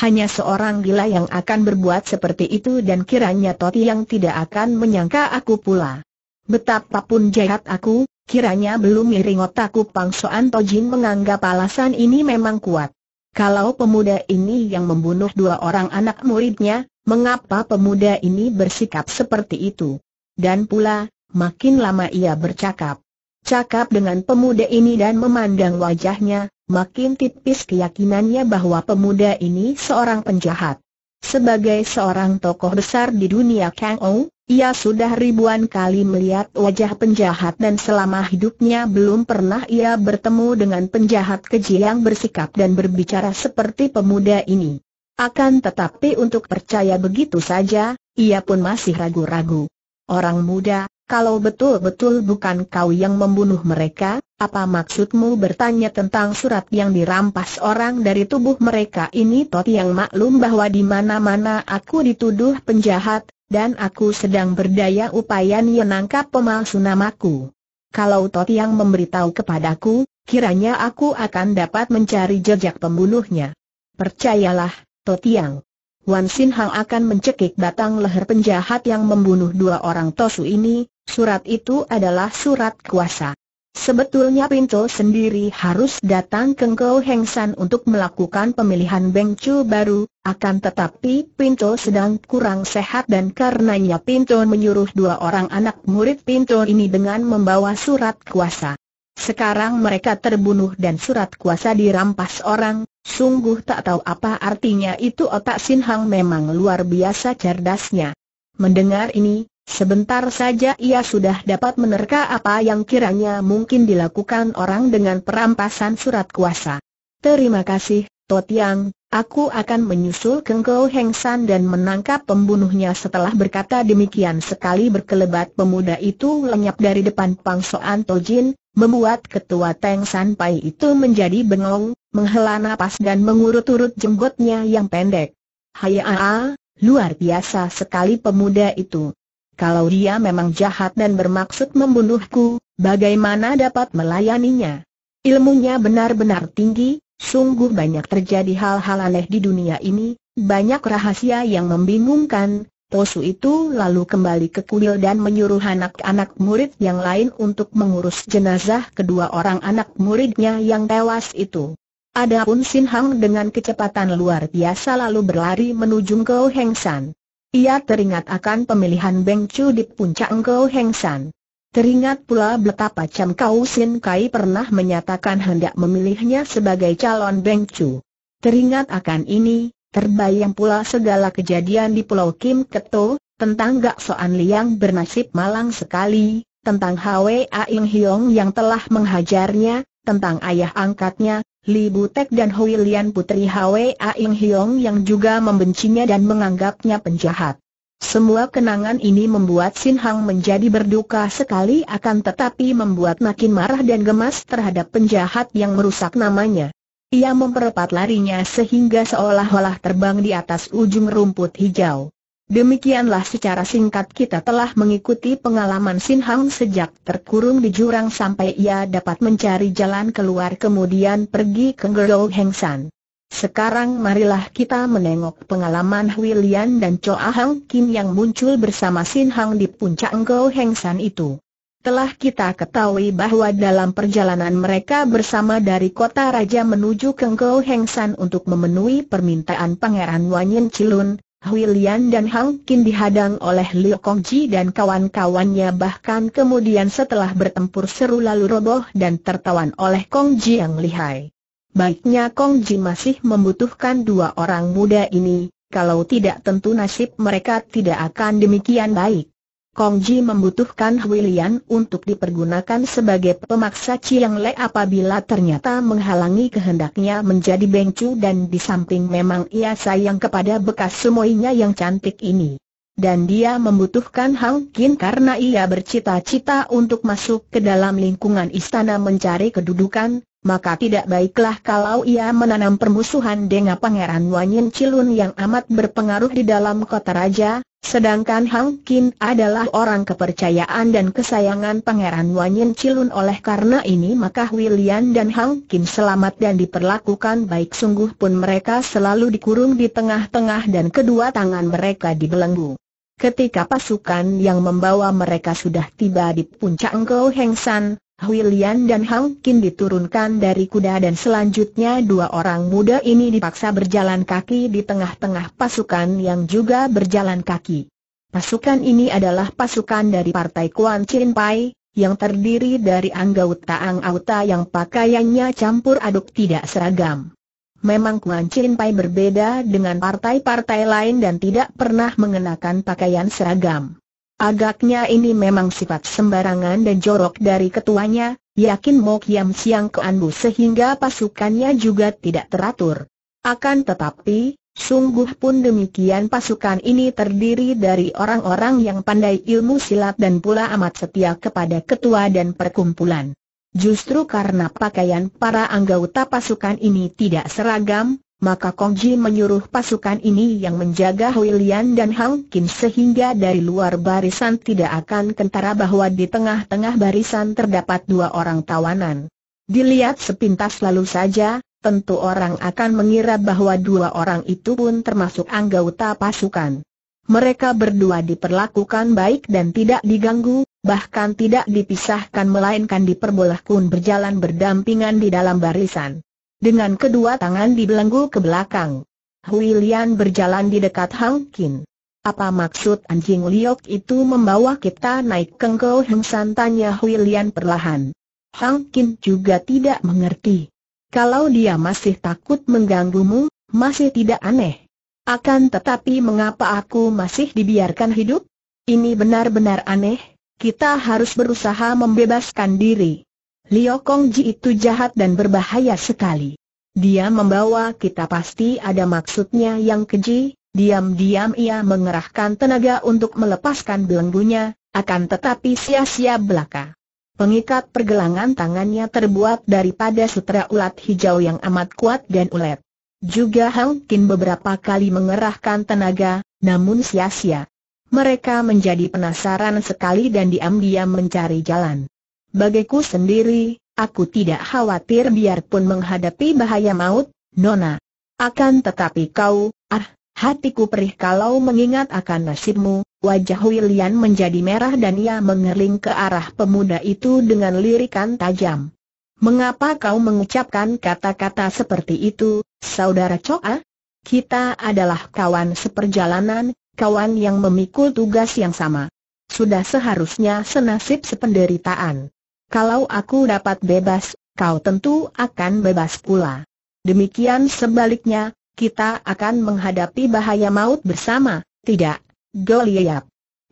Hanya seorang gila yang akan berbuat seperti itu dan kiranya Toti yang tidak akan menyangka aku pula. Betapapun jahat aku, kiranya belum miring otakku Pang Soan Tojin menganggap alasan ini memang kuat. Kalau pemuda ini yang membunuh dua orang anak muridnya, mengapa pemuda ini bersikap seperti itu? Dan pula, makin lama ia bercakap. Cakap dengan pemuda ini dan memandang wajahnya, makin tipis keyakinannya bahwa pemuda ini seorang penjahat. Sebagai seorang tokoh besar di dunia Kang Ou, ia sudah ribuan kali melihat wajah penjahat dan selama hidupnya belum pernah ia bertemu dengan penjahat keji yang bersikap dan berbicara seperti pemuda ini. Akan tetapi untuk percaya begitu saja, ia pun masih ragu-ragu. Orang muda, kalau betul-betul bukan kau yang membunuh mereka, apa maksudmu bertanya tentang surat yang dirampas orang dari tubuh mereka ini Tot yang maklum bahwa di mana-mana aku dituduh penjahat, dan aku sedang berdaya upaya menangkap pemalsu namaku. Kalau Tot yang memberitahu kepadaku, kiranya aku akan dapat mencari jejak pembunuhnya. Percayalah, Tot yang. Wan Sin Hang akan mencekik batang leher penjahat yang membunuh dua orang Tosu ini, surat itu adalah surat kuasa. Sebetulnya Pinto sendiri harus datang ke Ngo Heng San untuk melakukan pemilihan Beng Chu baru, akan tetapi Pinto sedang kurang sehat dan karenanya Pinto menyuruh dua orang anak murid Pinto ini dengan membawa surat kuasa. Sekarang mereka terbunuh dan surat kuasa dirampas orang, sungguh tak tahu apa artinya itu otak Sin Hang memang luar biasa cerdasnya. Mendengar ini, Sebentar saja ia sudah dapat menerka apa yang kiranya mungkin dilakukan orang dengan perampasan surat kuasa. Terima kasih, Totiang, aku akan menyusul Kengkou Heng San dan menangkap pembunuhnya setelah berkata demikian sekali berkelebat pemuda itu lenyap dari depan Pang Soan Tojin, membuat ketua Teng San Pai itu menjadi bengong, menghela napas dan mengurut-urut jenggotnya yang pendek. Hayaa, luar biasa sekali pemuda itu kalau dia memang jahat dan bermaksud membunuhku, bagaimana dapat melayaninya? Ilmunya benar-benar tinggi, sungguh banyak terjadi hal-hal aneh di dunia ini, banyak rahasia yang membingungkan, Tosu itu lalu kembali ke kuil dan menyuruh anak-anak murid yang lain untuk mengurus jenazah kedua orang anak muridnya yang tewas itu. Adapun Sin Hang dengan kecepatan luar biasa lalu berlari menuju ke Heng San. Ia teringat akan pemilihan Beng Chu di puncak Engkau Heng San. Teringat pula betapa Cham Kau Sin Kai pernah menyatakan hendak memilihnya sebagai calon Beng Chu. Teringat akan ini, terbayang pula segala kejadian di Pulau Kim Keto, tentang Gak Soan Liang bernasib malang sekali, tentang Hwa Ing Hiong yang telah menghajarnya, tentang ayah angkatnya, Li Butek dan Hui Lian putri Hwa Aing Hiong yang juga membencinya dan menganggapnya penjahat. Semua kenangan ini membuat Sin Hang menjadi berduka sekali akan tetapi membuat makin marah dan gemas terhadap penjahat yang merusak namanya. Ia memperepat larinya sehingga seolah-olah terbang di atas ujung rumput hijau. Demikianlah secara singkat kita telah mengikuti pengalaman Sin Hang sejak terkurung di jurang sampai ia dapat mencari jalan keluar kemudian pergi ke Gerou Heng San. Sekarang marilah kita menengok pengalaman William dan Choa Hang Kim yang muncul bersama Sin Hang di puncak Gerou Heng San itu. Telah kita ketahui bahwa dalam perjalanan mereka bersama dari kota raja menuju Heng San untuk memenuhi permintaan Pangeran Wanyin Cilun, Hui dan Hang Kin dihadang oleh Liu Kongji dan kawan-kawannya bahkan kemudian setelah bertempur seru lalu roboh dan tertawan oleh Kongji yang lihai. Baiknya Kongji masih membutuhkan dua orang muda ini, kalau tidak tentu nasib mereka tidak akan demikian baik. Kong Ji membutuhkan Huilian untuk dipergunakan sebagai pemaksa Chiang Le apabila ternyata menghalangi kehendaknya menjadi bengcu dan di samping memang ia sayang kepada bekas sumoinya yang cantik ini. Dan dia membutuhkan Hang Kin karena ia bercita-cita untuk masuk ke dalam lingkungan istana mencari kedudukan, maka tidak baiklah kalau ia menanam permusuhan dengan Pangeran Wanyin Cilun yang amat berpengaruh di dalam kota raja, sedangkan Hang Kin adalah orang kepercayaan dan kesayangan Pangeran Wanyin Cilun oleh karena ini maka William dan Hang Kin selamat dan diperlakukan baik sungguh pun mereka selalu dikurung di tengah-tengah dan kedua tangan mereka dibelenggu. Ketika pasukan yang membawa mereka sudah tiba di puncak Engkau Heng San, Huilian dan Hang Kin diturunkan dari kuda dan selanjutnya dua orang muda ini dipaksa berjalan kaki di tengah-tengah pasukan yang juga berjalan kaki. Pasukan ini adalah pasukan dari Partai Kuan Chin Pai, yang terdiri dari anggota anggota yang pakaiannya campur aduk tidak seragam. Memang Kuan Chin Pai berbeda dengan partai-partai lain dan tidak pernah mengenakan pakaian seragam. Agaknya ini memang sifat sembarangan dan jorok dari ketuanya, yakin Mok Kiam Siang ke Anbu sehingga pasukannya juga tidak teratur. Akan tetapi, sungguh pun demikian pasukan ini terdiri dari orang-orang yang pandai ilmu silat dan pula amat setia kepada ketua dan perkumpulan. Justru karena pakaian para anggota pasukan ini tidak seragam, maka Kong Ji menyuruh pasukan ini yang menjaga Hui Lian dan Hang Kim sehingga dari luar barisan tidak akan kentara bahwa di tengah-tengah barisan terdapat dua orang tawanan. Dilihat sepintas lalu saja, tentu orang akan mengira bahwa dua orang itu pun termasuk anggota pasukan. Mereka berdua diperlakukan baik dan tidak diganggu, bahkan tidak dipisahkan melainkan diperbolehkan berjalan berdampingan di dalam barisan dengan kedua tangan dibelenggu ke belakang. Hui berjalan di dekat Hang Kin. Apa maksud anjing liok itu membawa kita naik kengkau Heng San? Tanya Hui perlahan. Hang Kin juga tidak mengerti. Kalau dia masih takut mengganggumu, masih tidak aneh. Akan tetapi mengapa aku masih dibiarkan hidup? Ini benar-benar aneh, kita harus berusaha membebaskan diri. Liu Kongji itu jahat dan berbahaya sekali. Dia membawa kita pasti ada maksudnya yang keji, diam-diam ia mengerahkan tenaga untuk melepaskan belenggunya, akan tetapi sia-sia belaka. Pengikat pergelangan tangannya terbuat daripada sutra ulat hijau yang amat kuat dan ulet. Juga Hang Kin beberapa kali mengerahkan tenaga, namun sia-sia. Mereka menjadi penasaran sekali dan diam-diam mencari jalan. Bagiku sendiri, aku tidak khawatir biarpun menghadapi bahaya maut, Nona. Akan tetapi kau, ah, hatiku perih kalau mengingat akan nasibmu, wajah William menjadi merah dan ia mengerling ke arah pemuda itu dengan lirikan tajam. Mengapa kau mengucapkan kata-kata seperti itu, saudara Choa? Kita adalah kawan seperjalanan, kawan yang memikul tugas yang sama. Sudah seharusnya senasib sependeritaan. Kalau aku dapat bebas, kau tentu akan bebas pula. Demikian sebaliknya, kita akan menghadapi bahaya maut bersama, tidak,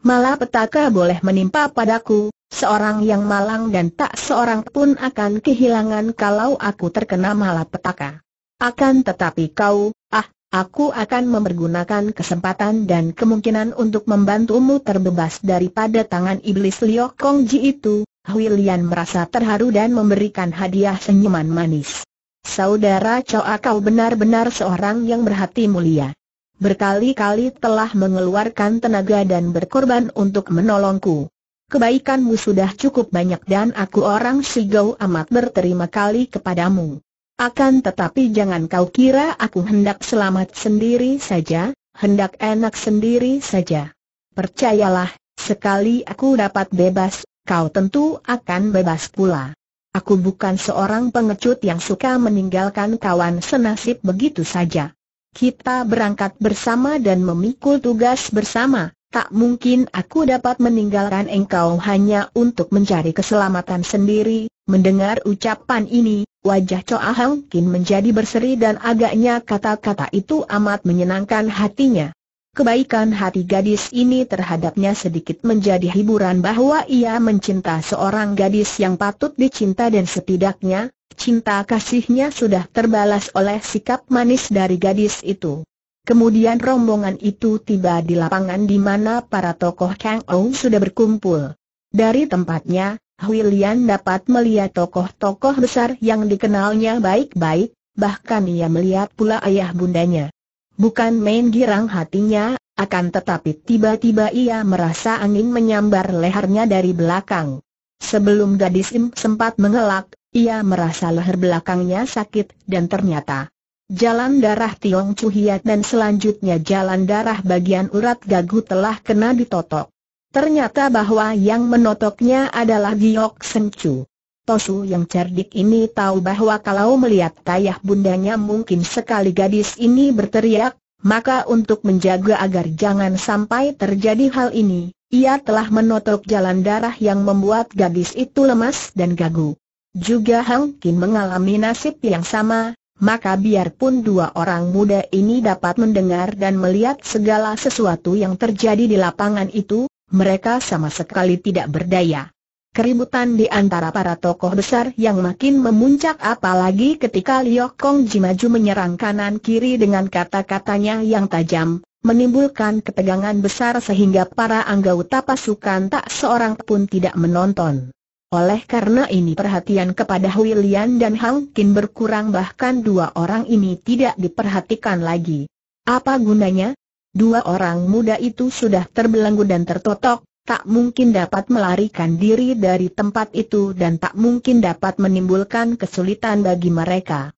Malah petaka boleh menimpa padaku, seorang yang malang dan tak seorang pun akan kehilangan kalau aku terkena malapetaka. Akan tetapi kau, ah, Aku akan mempergunakan kesempatan dan kemungkinan untuk membantumu terbebas daripada tangan iblis Liokong Ji itu, Huilian merasa terharu dan memberikan hadiah senyuman manis. Saudara Choa kau benar-benar seorang yang berhati mulia. Berkali-kali telah mengeluarkan tenaga dan berkorban untuk menolongku. Kebaikanmu sudah cukup banyak dan aku orang Sigau amat berterima kali kepadamu. Akan tetapi jangan kau kira aku hendak selamat sendiri saja, hendak enak sendiri saja. Percayalah, sekali aku dapat bebas, kau tentu akan bebas pula. Aku bukan seorang pengecut yang suka meninggalkan kawan senasib begitu saja. Kita berangkat bersama dan memikul tugas bersama, tak mungkin aku dapat meninggalkan engkau hanya untuk mencari keselamatan sendiri. Mendengar ucapan ini, wajah Choa Hang Kin menjadi berseri dan agaknya kata-kata itu amat menyenangkan hatinya. Kebaikan hati gadis ini terhadapnya sedikit menjadi hiburan bahwa ia mencinta seorang gadis yang patut dicinta dan setidaknya, cinta kasihnya sudah terbalas oleh sikap manis dari gadis itu. Kemudian rombongan itu tiba di lapangan di mana para tokoh Kang Ou sudah berkumpul. Dari tempatnya, Hui dapat melihat tokoh-tokoh besar yang dikenalnya baik-baik, bahkan ia melihat pula ayah bundanya. Bukan main girang hatinya, akan tetapi tiba-tiba ia merasa angin menyambar lehernya dari belakang. Sebelum gadis Im sempat mengelak, ia merasa leher belakangnya sakit dan ternyata jalan darah Tiong Chuhiat dan selanjutnya jalan darah bagian urat gagu telah kena ditotok. Ternyata bahwa yang menotoknya adalah Giok Chu. Tosu yang cerdik ini tahu bahwa kalau melihat tayah bundanya mungkin sekali gadis ini berteriak, maka untuk menjaga agar jangan sampai terjadi hal ini, ia telah menotok jalan darah yang membuat gadis itu lemas dan gagu. Juga Hang Kin mengalami nasib yang sama, maka biarpun dua orang muda ini dapat mendengar dan melihat segala sesuatu yang terjadi di lapangan itu, mereka sama sekali tidak berdaya. Keributan di antara para tokoh besar yang makin memuncak apalagi ketika Liok Kong Ji menyerang kanan-kiri dengan kata-katanya yang tajam, menimbulkan ketegangan besar sehingga para anggota pasukan tak seorang pun tidak menonton. Oleh karena ini perhatian kepada Hui dan Hang Kin berkurang bahkan dua orang ini tidak diperhatikan lagi. Apa gunanya? Dua orang muda itu sudah terbelenggu dan tertotok, tak mungkin dapat melarikan diri dari tempat itu dan tak mungkin dapat menimbulkan kesulitan bagi mereka.